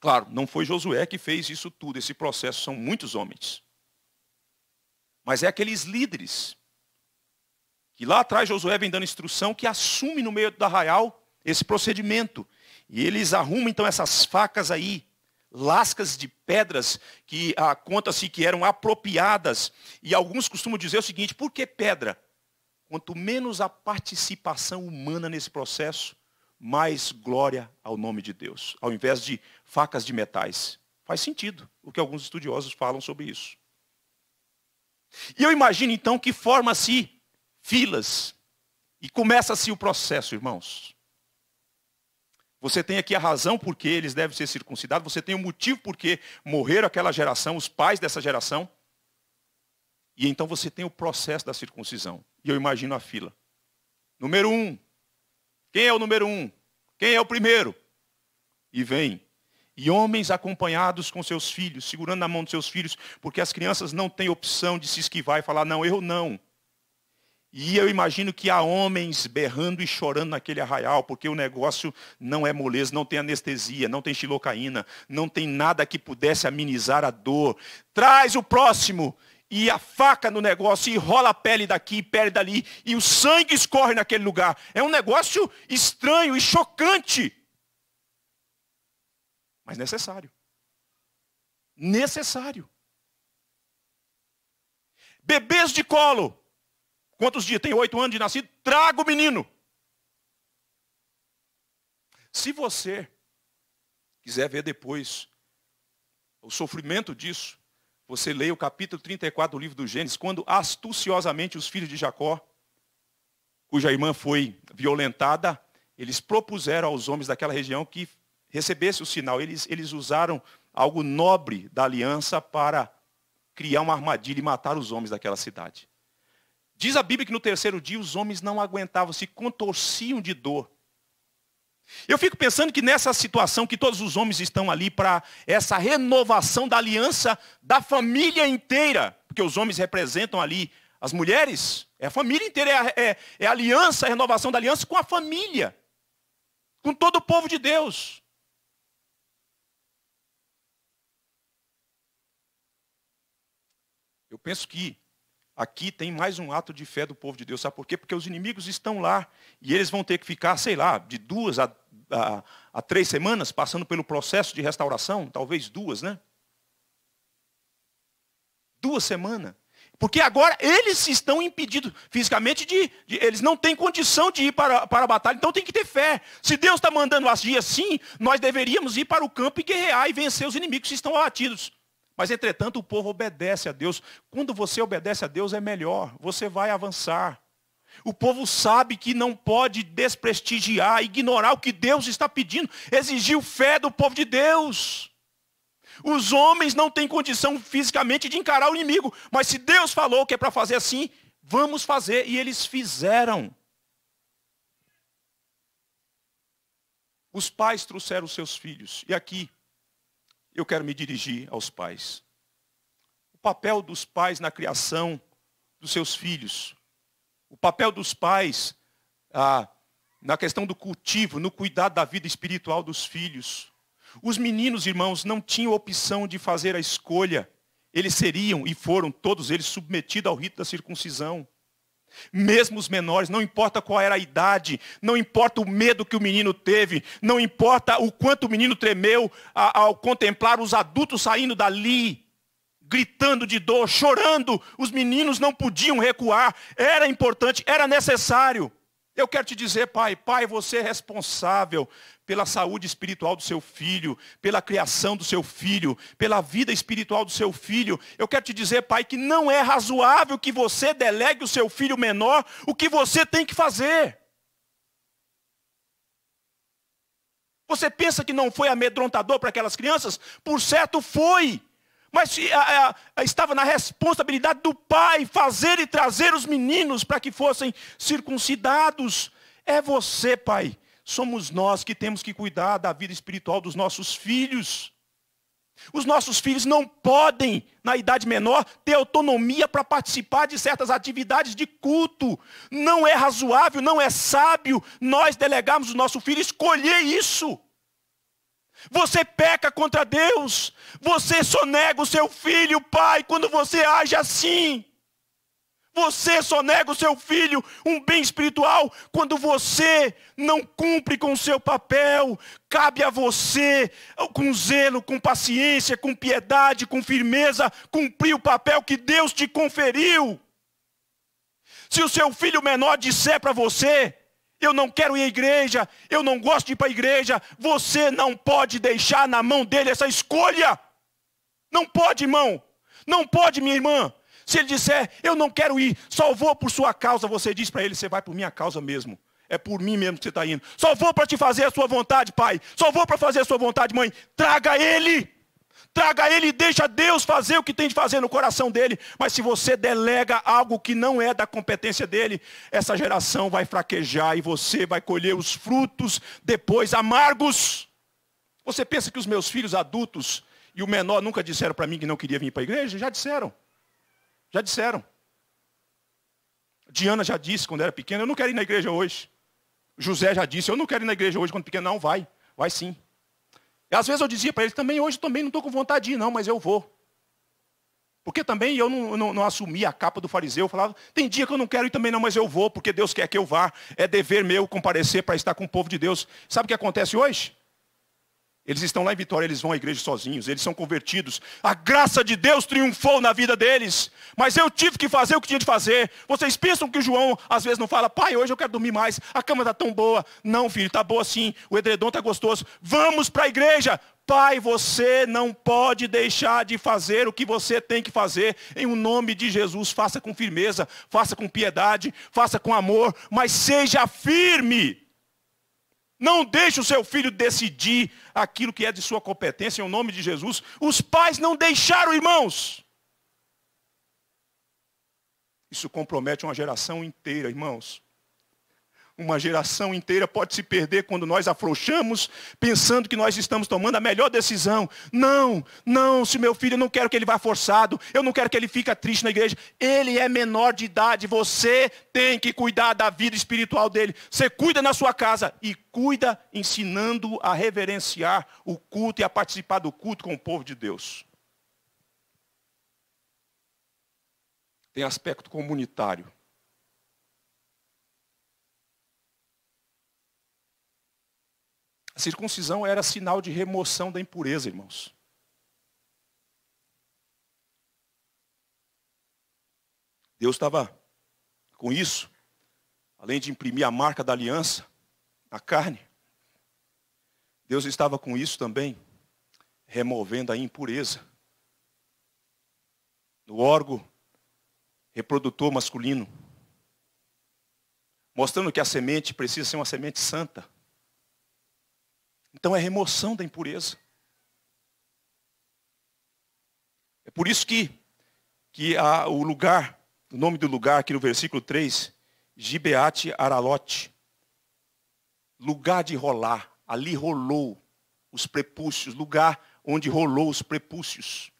claro, não foi Josué que fez isso tudo, esse processo são muitos homens. Mas é aqueles líderes que lá atrás Josué vem dando instrução que assume no meio do arraial esse procedimento. E eles arrumam então essas facas aí, lascas de pedras que ah, conta-se que eram apropriadas. E alguns costumam dizer o seguinte: por que pedra? Quanto menos a participação humana nesse processo, mais glória ao nome de Deus, ao invés de facas de metais. Faz sentido o que alguns estudiosos falam sobre isso. E eu imagino então que forma-se filas e começa-se o processo, irmãos. Você tem aqui a razão porque eles devem ser circuncidados, você tem o motivo porque morreram aquela geração, os pais dessa geração. E então você tem o processo da circuncisão. E eu imagino a fila. Número um. Quem é o número um? Quem é o primeiro? E vem. E homens acompanhados com seus filhos, segurando na mão dos seus filhos, porque as crianças não têm opção de se esquivar e falar, não, eu não. E eu imagino que há homens berrando e chorando naquele arraial, porque o negócio não é moleza, não tem anestesia, não tem xilocaína, não tem nada que pudesse amenizar a dor. Traz o próximo, e a faca no negócio e rola a pele daqui e pele dali e o sangue escorre naquele lugar. É um negócio estranho e chocante. Mas necessário. Necessário. Bebês de colo. Quantos dias? Tem oito anos de nascido? Traga o menino. Se você quiser ver depois o sofrimento disso, você lê o capítulo 34 do livro do Gênesis, quando astuciosamente os filhos de Jacó, cuja irmã foi violentada, eles propuseram aos homens daquela região que recebesse o sinal. Eles, eles usaram algo nobre da aliança para criar uma armadilha e matar os homens daquela cidade. Diz a Bíblia que no terceiro dia os homens não aguentavam, se contorciam de dor eu fico pensando que nessa situação que todos os homens estão ali para essa renovação da aliança da família inteira, porque os homens representam ali as mulheres, é a família inteira, é, é, é a aliança, a renovação da aliança com a família, com todo o povo de Deus. Eu penso que aqui tem mais um ato de fé do povo de Deus. Sabe por quê? Porque os inimigos estão lá e eles vão ter que ficar, sei lá, de duas a há, há três semanas, passando pelo processo de restauração, talvez duas, né? Duas semanas. Porque agora eles estão impedidos fisicamente de, de, Eles não têm condição de ir para, para a batalha, então tem que ter fé. Se Deus está mandando agir assim, nós deveríamos ir para o campo e guerrear e vencer os inimigos que estão abatidos. Mas, entretanto, o povo obedece a Deus. Quando você obedece a Deus, é melhor. Você vai avançar. O povo sabe que não pode desprestigiar, ignorar o que Deus está pedindo, exigiu fé do povo de Deus. Os homens não têm condição fisicamente de encarar o inimigo, mas se Deus falou que é para fazer assim, vamos fazer, e eles fizeram. Os pais trouxeram seus filhos, e aqui eu quero me dirigir aos pais. O papel dos pais na criação dos seus filhos o papel dos pais ah, na questão do cultivo, no cuidado da vida espiritual dos filhos. Os meninos, irmãos, não tinham opção de fazer a escolha. Eles seriam e foram todos eles submetidos ao rito da circuncisão. Mesmo os menores, não importa qual era a idade, não importa o medo que o menino teve, não importa o quanto o menino tremeu ao contemplar os adultos saindo dali, gritando de dor, chorando. Os meninos não podiam recuar. Era importante, era necessário. Eu quero te dizer, pai, pai, você é responsável pela saúde espiritual do seu filho, pela criação do seu filho, pela vida espiritual do seu filho. Eu quero te dizer, pai, que não é razoável que você delegue o seu filho menor o que você tem que fazer. Você pensa que não foi amedrontador para aquelas crianças? Por certo, foi mas a, a, estava na responsabilidade do pai fazer e trazer os meninos para que fossem circuncidados. É você, pai. Somos nós que temos que cuidar da vida espiritual dos nossos filhos. Os nossos filhos não podem, na idade menor, ter autonomia para participar de certas atividades de culto. Não é razoável, não é sábio nós delegarmos o nosso filho escolher isso. Você peca contra Deus. Você só nega o seu filho, pai, quando você age assim. Você só nega o seu filho um bem espiritual quando você não cumpre com o seu papel. Cabe a você, com zelo, com paciência, com piedade, com firmeza, cumprir o papel que Deus te conferiu. Se o seu filho menor disser para você, eu não quero ir à igreja, eu não gosto de ir para a igreja. Você não pode deixar na mão dele essa escolha. Não pode, irmão. Não pode, minha irmã. Se ele disser, eu não quero ir, só vou por sua causa, você diz para ele, você vai por minha causa mesmo. É por mim mesmo que você está indo. Só vou para te fazer a sua vontade, pai. Só vou para fazer a sua vontade, mãe. Traga ele. Traga ele e deixa Deus fazer o que tem de fazer no coração dele. Mas se você delega algo que não é da competência dele, essa geração vai fraquejar e você vai colher os frutos depois amargos. Você pensa que os meus filhos adultos e o menor nunca disseram para mim que não queria vir para a igreja? Já disseram. Já disseram. Diana já disse quando era pequena, eu não quero ir na igreja hoje. José já disse, eu não quero ir na igreja hoje quando pequeno, não, vai, vai sim. Às vezes eu dizia para ele, também hoje também não estou com vontade de ir, não, mas eu vou. Porque também eu não, não, não assumia a capa do fariseu, eu falava, tem dia que eu não quero ir também não, mas eu vou, porque Deus quer que eu vá. É dever meu comparecer para estar com o povo de Deus. Sabe o que acontece hoje? Eles estão lá em Vitória, eles vão à igreja sozinhos, eles são convertidos. A graça de Deus triunfou na vida deles. Mas eu tive que fazer o que tinha de fazer. Vocês pensam que o João às vezes não fala, pai, hoje eu quero dormir mais, a cama está tão boa. Não, filho, está boa sim, o edredom está gostoso. Vamos para a igreja. Pai, você não pode deixar de fazer o que você tem que fazer. Em o nome de Jesus, faça com firmeza, faça com piedade, faça com amor, mas seja firme. Não deixe o seu filho decidir aquilo que é de sua competência em nome de Jesus. Os pais não deixaram, irmãos. Isso compromete uma geração inteira, irmãos. Uma geração inteira pode se perder quando nós afrouxamos, pensando que nós estamos tomando a melhor decisão. Não, não, se meu filho, eu não quero que ele vá forçado, eu não quero que ele fique triste na igreja. Ele é menor de idade, você tem que cuidar da vida espiritual dele. Você cuida na sua casa e cuida ensinando a reverenciar o culto e a participar do culto com o povo de Deus. Tem aspecto comunitário. A circuncisão era sinal de remoção da impureza, irmãos. Deus estava com isso, além de imprimir a marca da aliança na carne, Deus estava com isso também, removendo a impureza no órgão reprodutor masculino, mostrando que a semente precisa ser uma semente santa, então é remoção da impureza. É por isso que, que o lugar, o nome do lugar aqui no versículo 3, Gibeate Aralote, lugar de rolar, ali rolou os prepúcios, lugar onde rolou os prepúcios,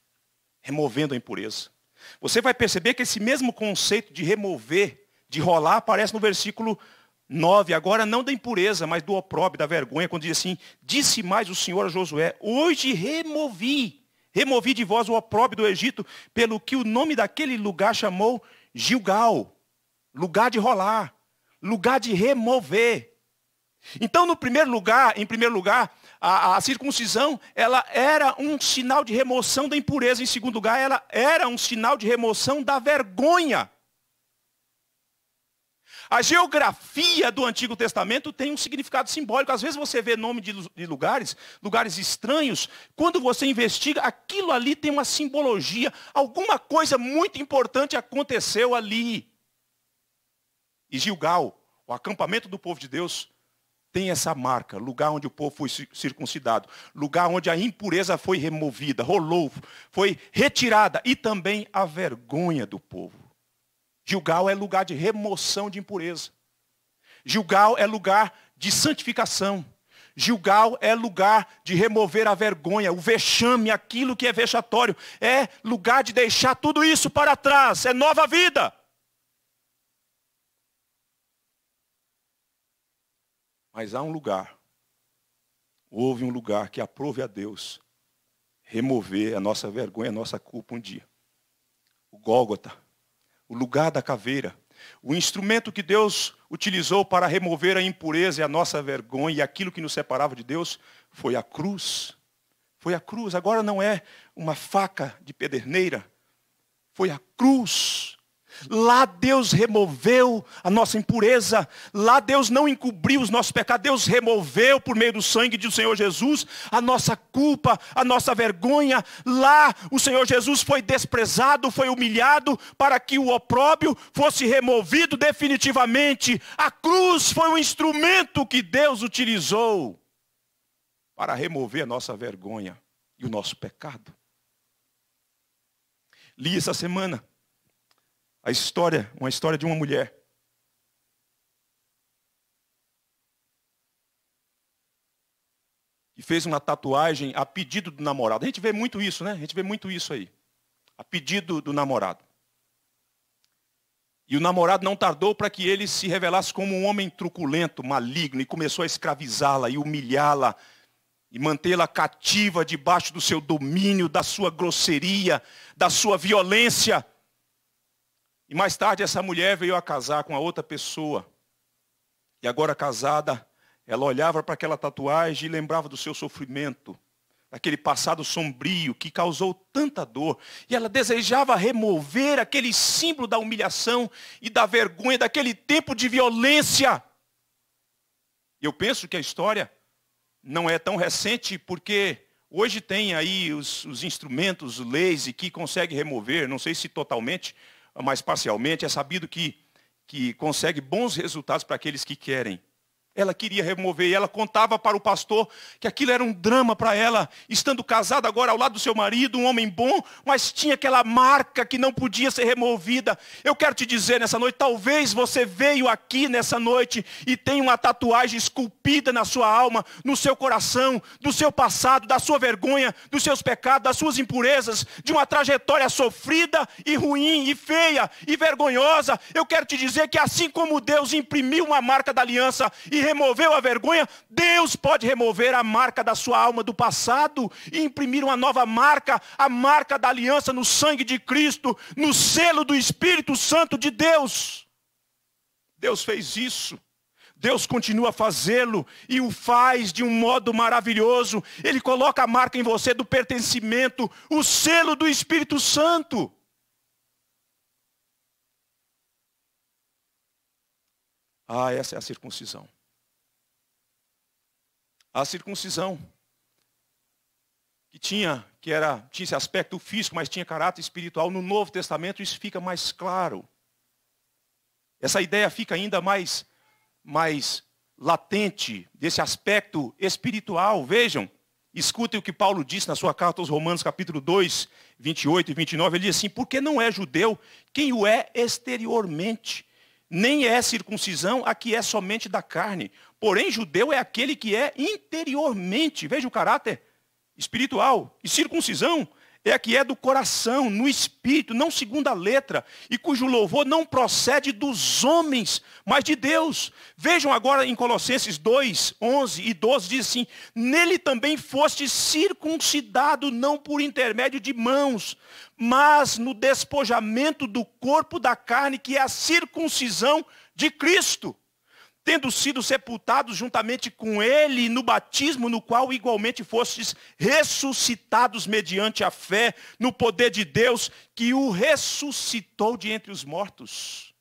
removendo a impureza. Você vai perceber que esse mesmo conceito de remover, de rolar, aparece no versículo 9, agora não da impureza, mas do opróbrio, da vergonha, quando diz assim, disse mais o Senhor a Josué, hoje removi, removi de vós o opróbrio do Egito, pelo que o nome daquele lugar chamou Gilgal, lugar de rolar, lugar de remover. Então, no primeiro lugar, em primeiro lugar, a, a circuncisão, ela era um sinal de remoção da impureza. Em segundo lugar, ela era um sinal de remoção da vergonha a geografia do Antigo Testamento tem um significado simbólico. Às vezes você vê nome de lugares, lugares estranhos. Quando você investiga, aquilo ali tem uma simbologia. Alguma coisa muito importante aconteceu ali. E Gilgal, o acampamento do povo de Deus, tem essa marca, lugar onde o povo foi circuncidado, lugar onde a impureza foi removida, rolou, foi retirada e também a vergonha do povo. Gilgal é lugar de remoção de impureza. Gilgal é lugar de santificação. Gilgal é lugar de remover a vergonha, o vexame, aquilo que é vexatório. É lugar de deixar tudo isso para trás. É nova vida. Mas há um lugar, houve um lugar que aprove a Deus remover a nossa vergonha, a nossa culpa um dia. O Gólgota o lugar da caveira, o instrumento que Deus utilizou para remover a impureza e a nossa vergonha e aquilo que nos separava de Deus foi a cruz. Foi a cruz. Agora não é uma faca de pederneira. Foi a cruz. Lá Deus removeu a nossa impureza, lá Deus não encobriu os nossos pecados, Deus removeu por meio do sangue do Senhor Jesus a nossa culpa, a nossa vergonha. Lá o Senhor Jesus foi desprezado, foi humilhado para que o opróbio fosse removido definitivamente. A cruz foi o instrumento que Deus utilizou para remover a nossa vergonha e o nosso pecado. Li essa semana a história, uma história de uma mulher. Que fez uma tatuagem a pedido do namorado. A gente vê muito isso, né? A gente vê muito isso aí. A pedido do namorado. E o namorado não tardou para que ele se revelasse como um homem truculento, maligno, e começou a escravizá-la e humilhá-la, e mantê-la cativa debaixo do seu domínio, da sua grosseria, da sua violência. E mais tarde essa mulher veio a casar com a outra pessoa. E agora casada, ela olhava para aquela tatuagem e lembrava do seu sofrimento, daquele passado sombrio que causou tanta dor. E ela desejava remover aquele símbolo da humilhação e da vergonha daquele tempo de violência. Eu penso que a história não é tão recente porque hoje tem aí os, os instrumentos, leis e que consegue remover, não sei se totalmente, mas parcialmente, é sabido que, que consegue bons resultados para aqueles que querem ela queria remover, e ela contava para o pastor que aquilo era um drama para ela, estando casada agora ao lado do seu marido, um homem bom, mas tinha aquela marca que não podia ser removida. Eu quero te dizer nessa noite, talvez você veio aqui nessa noite e tem uma tatuagem esculpida na sua alma, no seu coração, do seu passado, da sua vergonha, dos seus pecados, das suas impurezas, de uma trajetória sofrida e ruim e feia e vergonhosa. Eu quero te dizer que assim como Deus imprimiu uma marca da aliança e removeu a vergonha, Deus pode remover a marca da sua alma do passado e imprimir uma nova marca, a marca da aliança no sangue de Cristo, no selo do Espírito Santo de Deus. Deus fez isso. Deus continua a fazê-lo e o faz de um modo maravilhoso. Ele coloca a marca em você do pertencimento, o selo do Espírito Santo. Ah, essa é a circuncisão a circuncisão, que tinha, que era, tinha esse aspecto físico, mas tinha caráter espiritual. No Novo Testamento isso fica mais claro. Essa ideia fica ainda mais, mais latente desse aspecto espiritual. Vejam, escutem o que Paulo disse na sua carta aos Romanos, capítulo 2, 28 e 29. Ele diz assim: Porque não é judeu quem o é exteriormente, nem é circuncisão a que é somente da carne, Porém, judeu é aquele que é interiormente, veja o caráter espiritual. E circuncisão é a que é do coração, no espírito, não segundo a letra, e cujo louvor não procede dos homens, mas de Deus. Vejam agora em Colossenses 2, 11 e 12, diz assim: Nele também foste circuncidado, não por intermédio de mãos, mas no despojamento do corpo da carne, que é a circuncisão de Cristo tendo sido sepultados juntamente com ele no batismo, no qual igualmente fostes ressuscitados mediante a fé no poder de Deus que o ressuscitou de entre os mortos.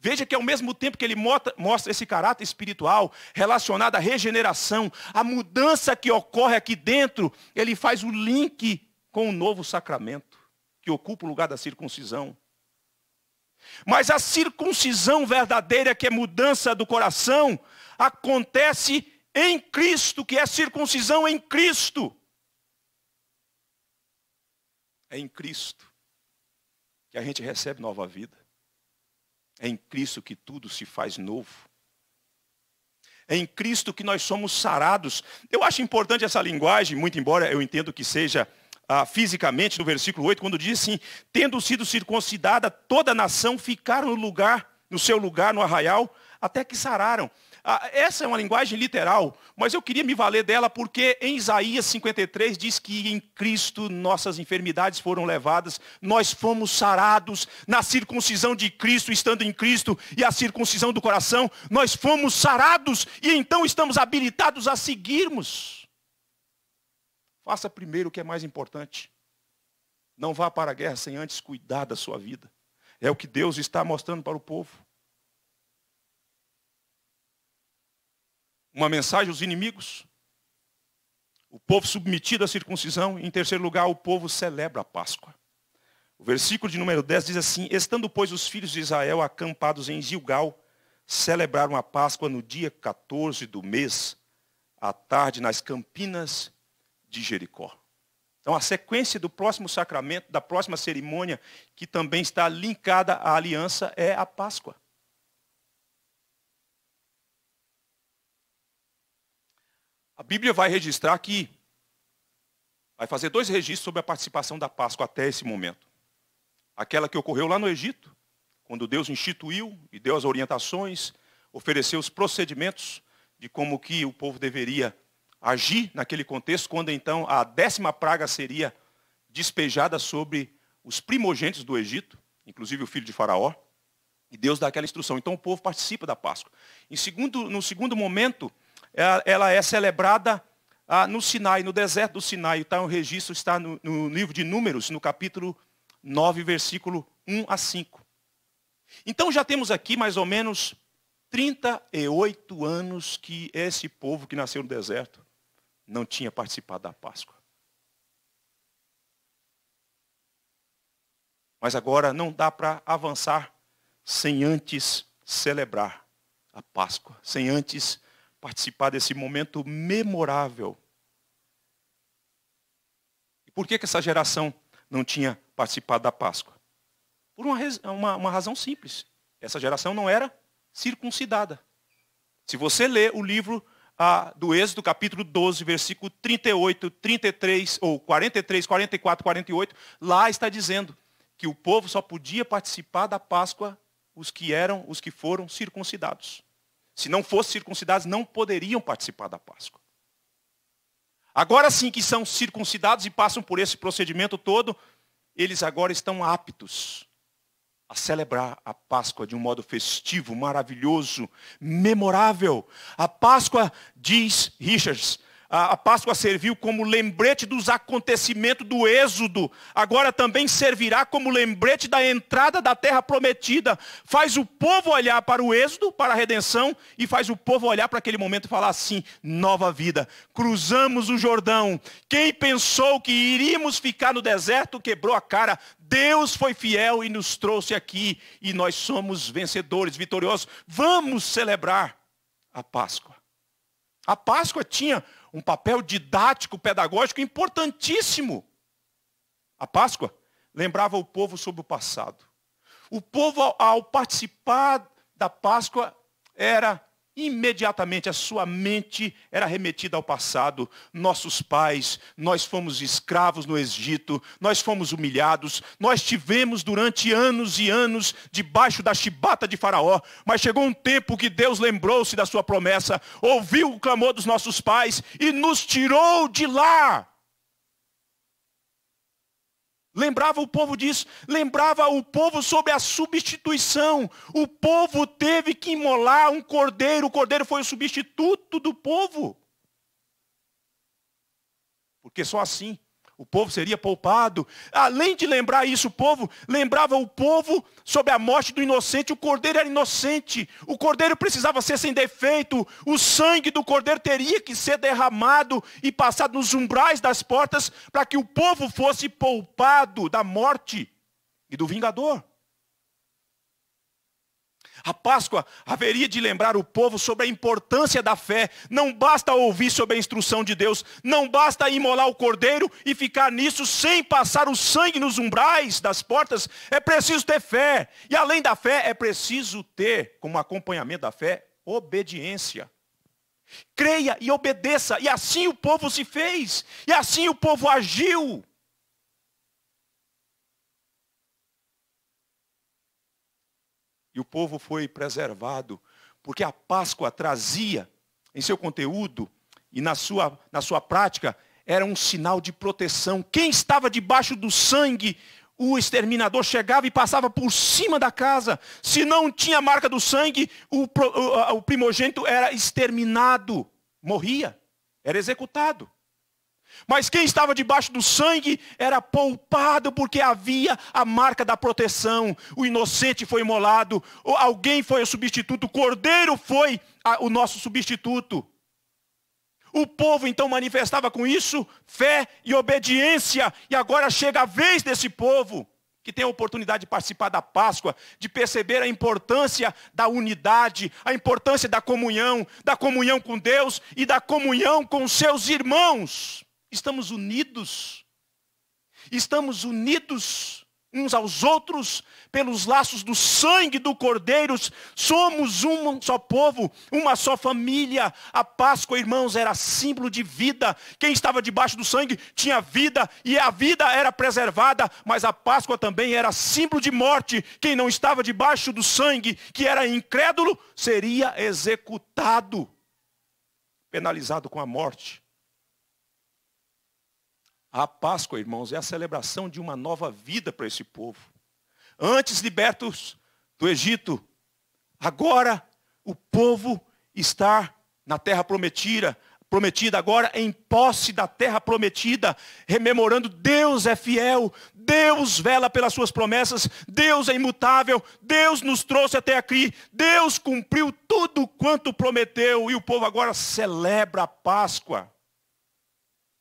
Veja que ao mesmo tempo que ele mostra esse caráter espiritual relacionado à regeneração, à mudança que ocorre aqui dentro, ele faz o link com o novo sacramento que ocupa o lugar da circuncisão mas a circuncisão verdadeira, que é mudança do coração, acontece em Cristo, que é circuncisão em Cristo. É em Cristo que a gente recebe nova vida. É em Cristo que tudo se faz novo. É em Cristo que nós somos sarados. Eu acho importante essa linguagem, muito embora eu entendo que seja ah, fisicamente, no versículo 8, quando diz assim, tendo sido circuncidada toda a nação, ficaram no lugar, no seu lugar, no arraial, até que sararam. Ah, essa é uma linguagem literal, mas eu queria me valer dela porque em Isaías 53 diz que em Cristo nossas enfermidades foram levadas, nós fomos sarados na circuncisão de Cristo, estando em Cristo, e a circuncisão do coração, nós fomos sarados e então estamos habilitados a seguirmos Faça primeiro o que é mais importante. Não vá para a guerra sem antes cuidar da sua vida. É o que Deus está mostrando para o povo. Uma mensagem aos inimigos. O povo submetido à circuncisão. Em terceiro lugar, o povo celebra a Páscoa. O versículo de número 10 diz assim: Estando, pois, os filhos de Israel acampados em Gilgal, celebraram a Páscoa no dia 14 do mês, à tarde, nas campinas de Jericó. Então, a sequência do próximo sacramento, da próxima cerimônia, que também está linkada à aliança, é a Páscoa. A Bíblia vai registrar que vai fazer dois registros sobre a participação da Páscoa até esse momento. Aquela que ocorreu lá no Egito, quando Deus instituiu e deu as orientações, ofereceu os procedimentos de como que o povo deveria agir naquele contexto, quando então a décima praga seria despejada sobre os primogênitos do Egito, inclusive o filho de Faraó, e Deus dá aquela instrução. Então o povo participa da Páscoa. Em segundo, no segundo momento, é, ela é celebrada ah, no Sinai, no deserto do Sinai. Está um registro, está no, no livro de Números, no capítulo 9, versículo 1 a 5. Então já temos aqui mais ou menos 38 anos que esse povo que nasceu no deserto não tinha participado da Páscoa. Mas agora não dá para avançar sem antes celebrar a Páscoa, sem antes participar desse momento memorável. E por que, que essa geração não tinha participado da Páscoa? Por uma, uma, uma razão simples. Essa geração não era circuncidada. Se você lê o livro ah, do Êxodo, capítulo 12, versículo 38, 33, ou 43, 44, 48, lá está dizendo que o povo só podia participar da Páscoa os que eram, os que foram circuncidados. Se não fossem circuncidados, não poderiam participar da Páscoa. Agora sim que são circuncidados e passam por esse procedimento todo, eles agora estão aptos a celebrar a Páscoa de um modo festivo, maravilhoso, memorável. A Páscoa, diz Richards, a, Páscoa serviu como lembrete dos acontecimentos do Êxodo, agora também servirá como lembrete da entrada da terra prometida. Faz o povo olhar para o Êxodo, para a redenção, e faz o povo olhar para aquele momento e falar assim: nova vida, cruzamos o Jordão. Quem pensou que iríamos ficar no deserto quebrou a cara. Deus foi fiel e nos trouxe aqui, e nós somos vencedores, vitoriosos. Vamos celebrar a Páscoa. A Páscoa tinha um papel didático, pedagógico importantíssimo. A Páscoa lembrava o povo sobre o passado. O povo, ao participar da Páscoa, era imediatamente a sua mente era remetida ao passado. Nossos pais, nós fomos escravos no Egito, nós fomos humilhados, nós tivemos durante anos e anos debaixo da chibata de Faraó, mas chegou um tempo que Deus lembrou-se da sua promessa, ouviu o clamor dos nossos pais e nos tirou de lá. Lembrava o povo disso, lembrava o povo sobre a substituição. O povo teve que imolar um cordeiro, o cordeiro foi o substituto do povo. Porque só assim o povo seria poupado. Além de lembrar isso, o povo lembrava o povo sobre a morte do inocente. O cordeiro era inocente. O cordeiro precisava ser sem defeito. O sangue do cordeiro teria que ser derramado e passado nos umbrais das portas para que o povo fosse poupado da morte e do vingador. A Páscoa haveria de lembrar o povo sobre a importância da fé. Não basta ouvir sobre a instrução de Deus, não basta imolar o cordeiro e ficar nisso sem passar o sangue nos umbrais das portas. É preciso ter fé. E além da fé, é preciso ter, como acompanhamento da fé, obediência. Creia e obedeça, e assim o povo se fez, e assim o povo agiu. E o povo foi preservado, porque a Páscoa trazia em seu conteúdo e na sua, na sua prática era um sinal de proteção. Quem estava debaixo do sangue, o exterminador chegava e passava por cima da casa. Se não tinha marca do sangue, o, o, o primogênito era exterminado, morria, era executado. Mas quem estava debaixo do sangue era poupado porque havia a marca da proteção. O inocente foi imolado, alguém foi o substituto, o cordeiro foi a, o nosso substituto. O povo então manifestava com isso fé e obediência, e agora chega a vez desse povo que tem a oportunidade de participar da Páscoa, de perceber a importância da unidade, a importância da comunhão, da comunhão com Deus e da comunhão com seus irmãos. Estamos unidos. Estamos unidos uns aos outros pelos laços do sangue do Cordeiro. Somos um só povo, uma só família. A Páscoa, irmãos, era símbolo de vida. Quem estava debaixo do sangue tinha vida e a vida era preservada, mas a Páscoa também era símbolo de morte. Quem não estava debaixo do sangue, que era incrédulo, seria executado, penalizado com a morte. A Páscoa, irmãos, é a celebração de uma nova vida para esse povo. Antes libertos do Egito, agora o povo está na terra prometida, prometida agora em posse da terra prometida, rememorando Deus é fiel, Deus vela pelas suas promessas, Deus é imutável, Deus nos trouxe até aqui, Deus cumpriu tudo quanto prometeu e o povo agora celebra a Páscoa.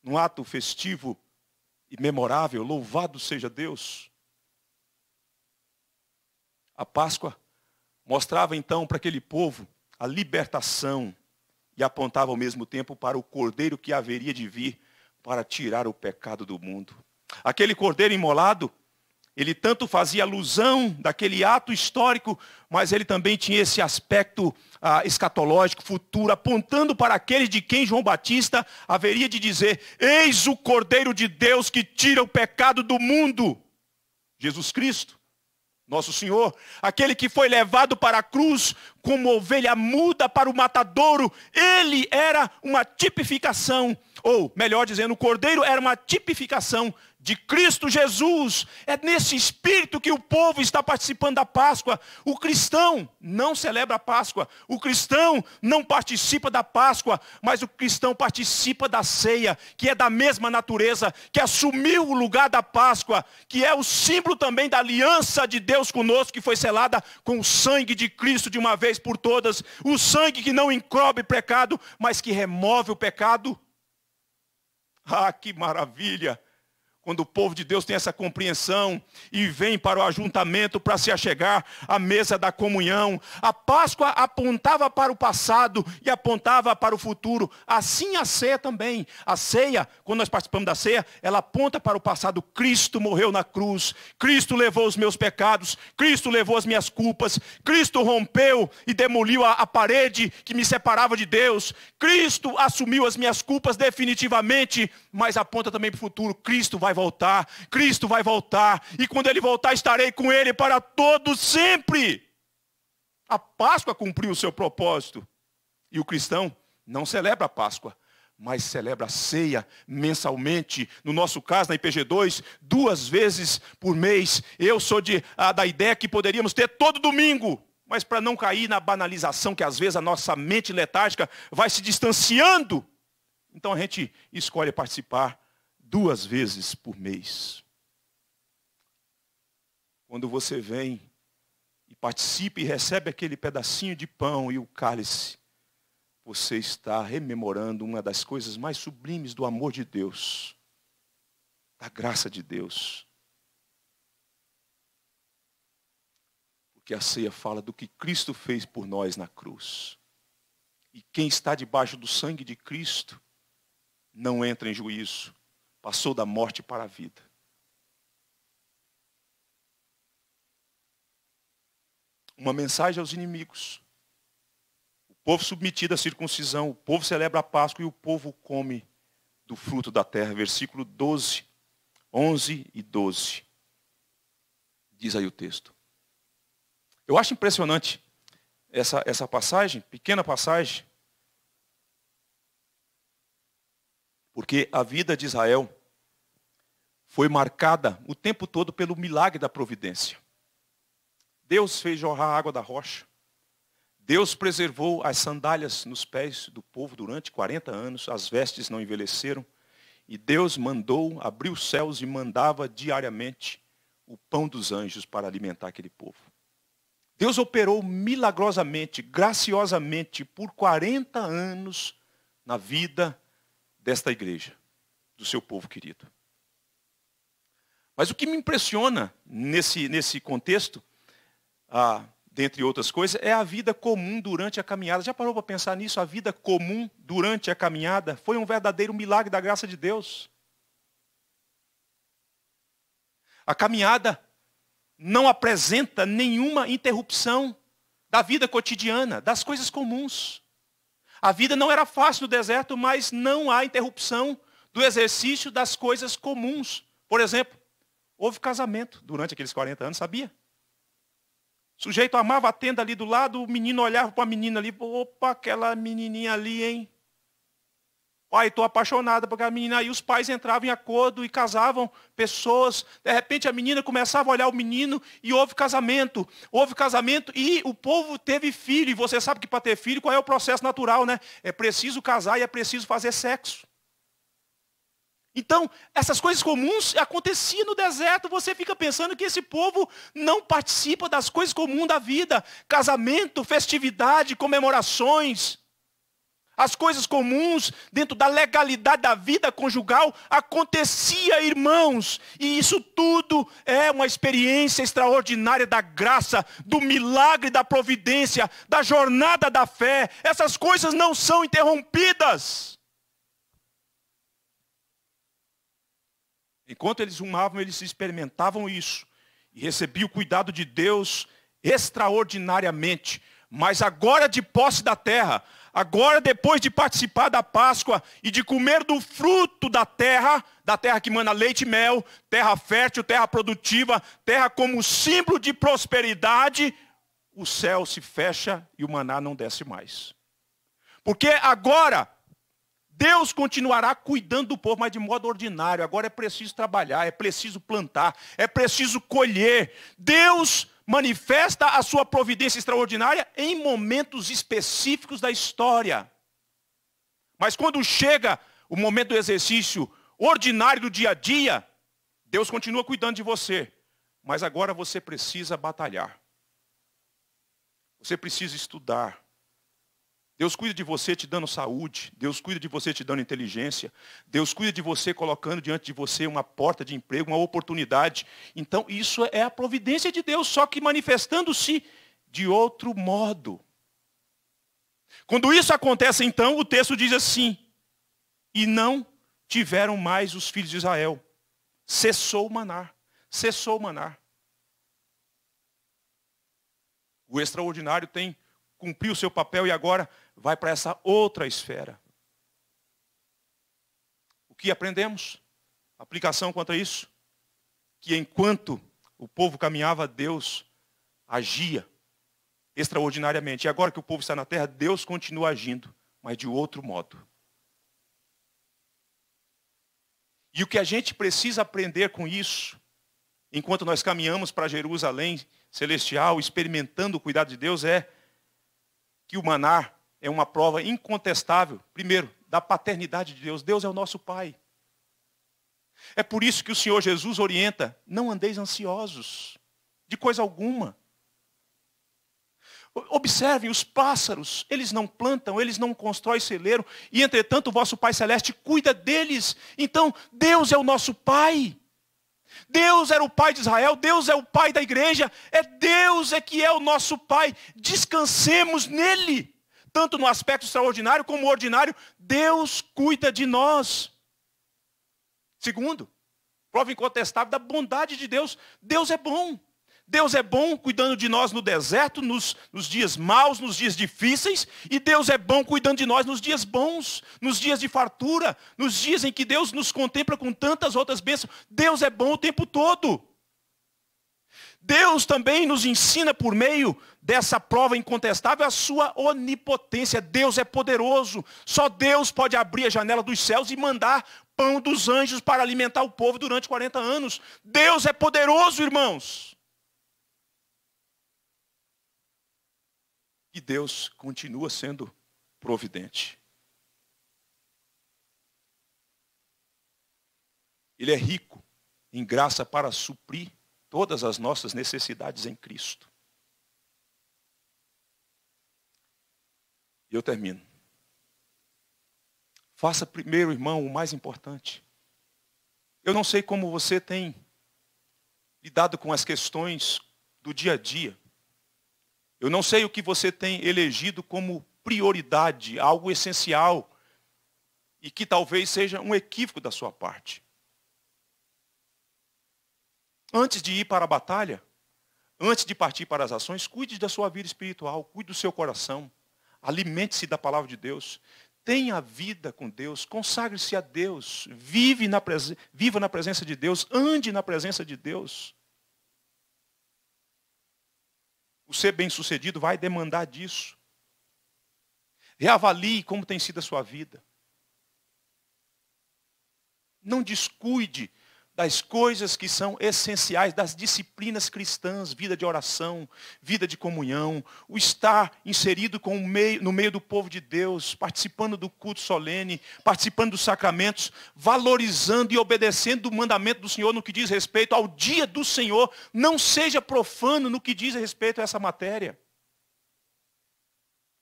no ato festivo e memorável, louvado seja Deus. A Páscoa mostrava então para aquele povo a libertação e apontava ao mesmo tempo para o cordeiro que haveria de vir para tirar o pecado do mundo. Aquele cordeiro imolado ele tanto fazia alusão daquele ato histórico, mas ele também tinha esse aspecto ah, escatológico, futuro, apontando para aquele de quem João Batista haveria de dizer: Eis o Cordeiro de Deus que tira o pecado do mundo. Jesus Cristo, nosso Senhor, aquele que foi levado para a cruz como ovelha muda para o matadouro, ele era uma tipificação, ou melhor dizendo, o Cordeiro era uma tipificação de Cristo Jesus. É nesse espírito que o povo está participando da Páscoa. O cristão não celebra a Páscoa. O cristão não participa da Páscoa, mas o cristão participa da ceia, que é da mesma natureza, que assumiu o lugar da Páscoa, que é o símbolo também da aliança de Deus conosco, que foi selada com o sangue de Cristo de uma vez por todas. O sangue que não encobre pecado, mas que remove o pecado. Ah, que maravilha! quando o povo de Deus tem essa compreensão e vem para o ajuntamento para se achegar à mesa da comunhão. A Páscoa apontava para o passado e apontava para o futuro. Assim a ceia também. A ceia, quando nós participamos da ceia, ela aponta para o passado. Cristo morreu na cruz. Cristo levou os meus pecados. Cristo levou as minhas culpas. Cristo rompeu e demoliu a, a parede que me separava de Deus. Cristo assumiu as minhas culpas definitivamente, mas aponta também para o futuro. Cristo vai vai voltar, Cristo vai voltar, e quando ele voltar, estarei com ele para todo sempre. A Páscoa cumpriu o seu propósito. E o cristão não celebra a Páscoa, mas celebra a ceia mensalmente. No nosso caso, na IPG2, duas vezes por mês. Eu sou de, a, ah, da ideia que poderíamos ter todo domingo. Mas para não cair na banalização que às vezes a nossa mente letárgica vai se distanciando, então a gente escolhe participar duas vezes por mês. Quando você vem e participa e recebe aquele pedacinho de pão e o cálice, você está rememorando uma das coisas mais sublimes do amor de Deus, da graça de Deus. Porque a ceia fala do que Cristo fez por nós na cruz. E quem está debaixo do sangue de Cristo não entra em juízo, passou da morte para a vida. Uma mensagem aos inimigos. O povo submetido à circuncisão, o povo celebra a Páscoa e o povo come do fruto da terra. Versículo 12, 11 e 12. Diz aí o texto. Eu acho impressionante essa, essa passagem, pequena passagem, Porque a vida de Israel foi marcada o tempo todo pelo milagre da providência. Deus fez jorrar a água da rocha. Deus preservou as sandálias nos pés do povo durante 40 anos, as vestes não envelheceram. E Deus mandou, abriu os céus e mandava diariamente o pão dos anjos para alimentar aquele povo. Deus operou milagrosamente, graciosamente, por 40 anos na vida desta igreja, do seu povo querido. Mas o que me impressiona nesse, nesse contexto, ah, dentre outras coisas, é a vida comum durante a caminhada. Já parou para pensar nisso? A vida comum durante a caminhada foi um verdadeiro milagre da graça de Deus. A caminhada não apresenta nenhuma interrupção da vida cotidiana, das coisas comuns. A vida não era fácil no deserto, mas não há interrupção do exercício das coisas comuns. Por exemplo, houve casamento durante aqueles 40 anos, sabia? O sujeito amava a tenda ali do lado, o menino olhava para a menina ali, opa, aquela menininha ali, hein? Pai, estou apaixonada por aquela menina. Aí os pais entravam em acordo e casavam pessoas. De repente a menina começava a olhar o menino e houve casamento. Houve casamento e o povo teve filho. E você sabe que para ter filho, qual é o processo natural, né? É preciso casar e é preciso fazer sexo. Então, essas coisas comuns aconteciam no deserto. Você fica pensando que esse povo não participa das coisas comuns da vida: casamento, festividade, comemorações. As coisas comuns dentro da legalidade da vida conjugal acontecia, irmãos, e isso tudo é uma experiência extraordinária da graça, do milagre da providência, da jornada da fé. Essas coisas não são interrompidas. Enquanto eles rumavam, eles experimentavam isso e recebiam o cuidado de Deus extraordinariamente. Mas agora de posse da terra, Agora, depois de participar da Páscoa e de comer do fruto da terra, da terra que manda leite e mel, terra fértil, terra produtiva, terra como símbolo de prosperidade, o céu se fecha e o maná não desce mais. Porque agora Deus continuará cuidando do povo, mas de modo ordinário. Agora é preciso trabalhar, é preciso plantar, é preciso colher. Deus manifesta a sua providência extraordinária em momentos específicos da história. Mas quando chega o momento do exercício ordinário do dia a dia, Deus continua cuidando de você. Mas agora você precisa batalhar. Você precisa estudar. Deus cuida de você te dando saúde, Deus cuida de você te dando inteligência, Deus cuida de você colocando diante de você uma porta de emprego, uma oportunidade. Então, isso é a providência de Deus, só que manifestando-se de outro modo. Quando isso acontece, então, o texto diz assim: E não tiveram mais os filhos de Israel. Cessou o manar. Cessou o manar. O extraordinário tem cumpriu o seu papel e agora vai para essa outra esfera. O que aprendemos? Aplicação quanto a isso? Que enquanto o povo caminhava, Deus agia extraordinariamente. E agora que o povo está na terra, Deus continua agindo, mas de outro modo. E o que a gente precisa aprender com isso, enquanto nós caminhamos para Jerusalém celestial, experimentando o cuidado de Deus, é que o manar é uma prova incontestável, primeiro, da paternidade de Deus. Deus é o nosso Pai. É por isso que o Senhor Jesus orienta: não andeis ansiosos de coisa alguma. Observem, os pássaros, eles não plantam, eles não constroem celeiro, e entretanto o vosso Pai Celeste cuida deles. Então, Deus é o nosso Pai. Deus era o Pai de Israel, Deus é o Pai da igreja, é Deus é que é o nosso Pai. Descansemos nele tanto no aspecto extraordinário como ordinário, Deus cuida de nós. Segundo, prova incontestável da bondade de Deus. Deus é bom. Deus é bom cuidando de nós no deserto, nos, nos, dias maus, nos dias difíceis, e Deus é bom cuidando de nós nos dias bons, nos dias de fartura, nos dias em que Deus nos contempla com tantas outras bênçãos. Deus é bom o tempo todo. Deus também nos ensina por meio dessa prova incontestável a sua onipotência. Deus é poderoso. Só Deus pode abrir a janela dos céus e mandar pão dos anjos para alimentar o povo durante 40 anos. Deus é poderoso, irmãos. E Deus continua sendo providente. Ele é rico em graça para suprir todas as nossas necessidades em Cristo. E eu termino. Faça primeiro, irmão, o mais importante. Eu não sei como você tem lidado com as questões do dia a dia. Eu não sei o que você tem elegido como prioridade, algo essencial, e que talvez seja um equívoco da sua parte. Antes de ir para a batalha, antes de partir para as ações, cuide da sua vida espiritual, cuide do seu coração, alimente-se da palavra de Deus, tenha vida com Deus, consagre-se a Deus, vive na viva na presença de Deus, ande na presença de Deus. O ser bem-sucedido vai demandar disso. Reavalie como tem sido a sua vida. Não descuide das coisas que são essenciais, das disciplinas cristãs, vida de oração, vida de comunhão, o estar inserido meio, no meio do povo de Deus, participando do culto solene, participando dos sacramentos, valorizando e obedecendo o mandamento do Senhor no que diz respeito ao dia do Senhor. Não seja profano no que diz respeito a essa matéria.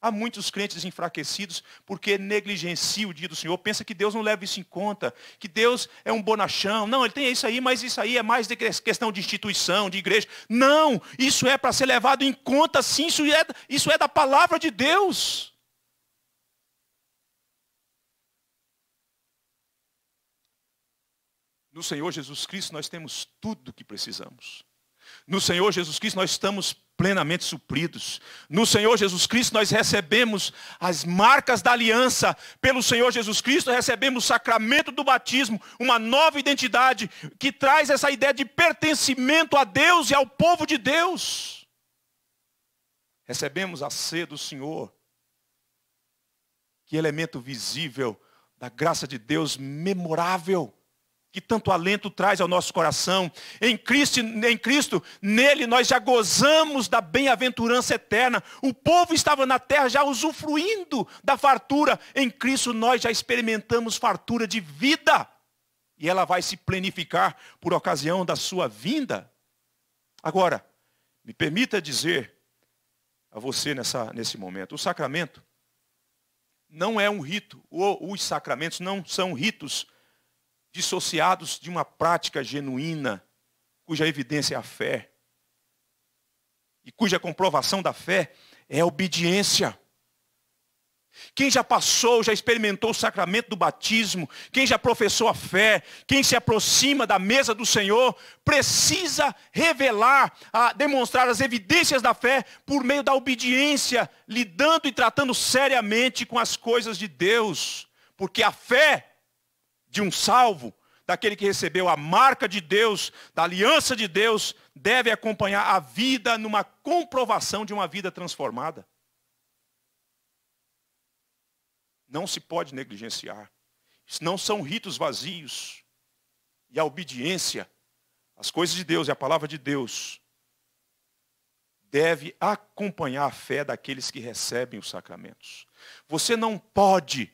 Há muitos crentes enfraquecidos porque negligenciam o dia do Senhor, pensa que Deus não leva isso em conta, que Deus é um bonachão. Não, ele tem isso aí, mas isso aí é mais de questão de instituição, de igreja. Não, isso é para ser levado em conta, sim, isso é, isso é da palavra de Deus. No Senhor Jesus Cristo nós temos tudo o que precisamos. No Senhor Jesus Cristo nós estamos plenamente supridos. No Senhor Jesus Cristo nós recebemos as marcas da aliança. Pelo Senhor Jesus Cristo recebemos o sacramento do batismo, uma nova identidade que traz essa ideia de pertencimento a Deus e ao povo de Deus. Recebemos a sede do Senhor. Que elemento visível da graça de Deus memorável que tanto alento traz ao nosso coração. Em Cristo, em Cristo, nele nós já gozamos da bem-aventurança eterna. O povo estava na terra já usufruindo da fartura. Em Cristo nós já experimentamos fartura de vida. E ela vai se plenificar por ocasião da sua vinda. Agora, me permita dizer a você nessa, nesse momento, o sacramento não é um rito, ou os sacramentos não são ritos dissociados de uma prática genuína, cuja evidência é a fé, e cuja comprovação da fé é a obediência. Quem já passou, já experimentou o sacramento do batismo, quem já professou a fé, quem se aproxima da mesa do Senhor, precisa revelar, a, demonstrar as evidências da fé por meio da obediência, lidando e tratando seriamente com as coisas de Deus, porque a fé de um salvo, daquele que recebeu a marca de Deus, da aliança de Deus, deve acompanhar a vida numa comprovação de uma vida transformada. Não se pode negligenciar. não são ritos vazios. E a obediência às coisas de Deus e à palavra de Deus deve acompanhar a fé daqueles que recebem os sacramentos. Você não pode,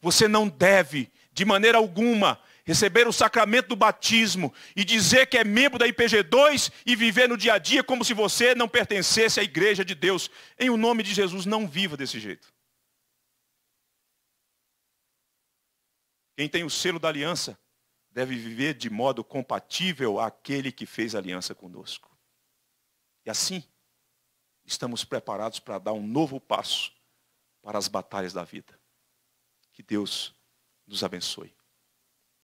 você não deve de maneira alguma, receber o sacramento do batismo e dizer que é membro da IPG2 e viver no dia a dia como se você não pertencesse à igreja de Deus. Em o nome de Jesus, não viva desse jeito. Quem tem o selo da aliança deve viver de modo compatível àquele que fez aliança conosco. E assim, estamos preparados para dar um novo passo para as batalhas da vida. Que Deus nos abençoe.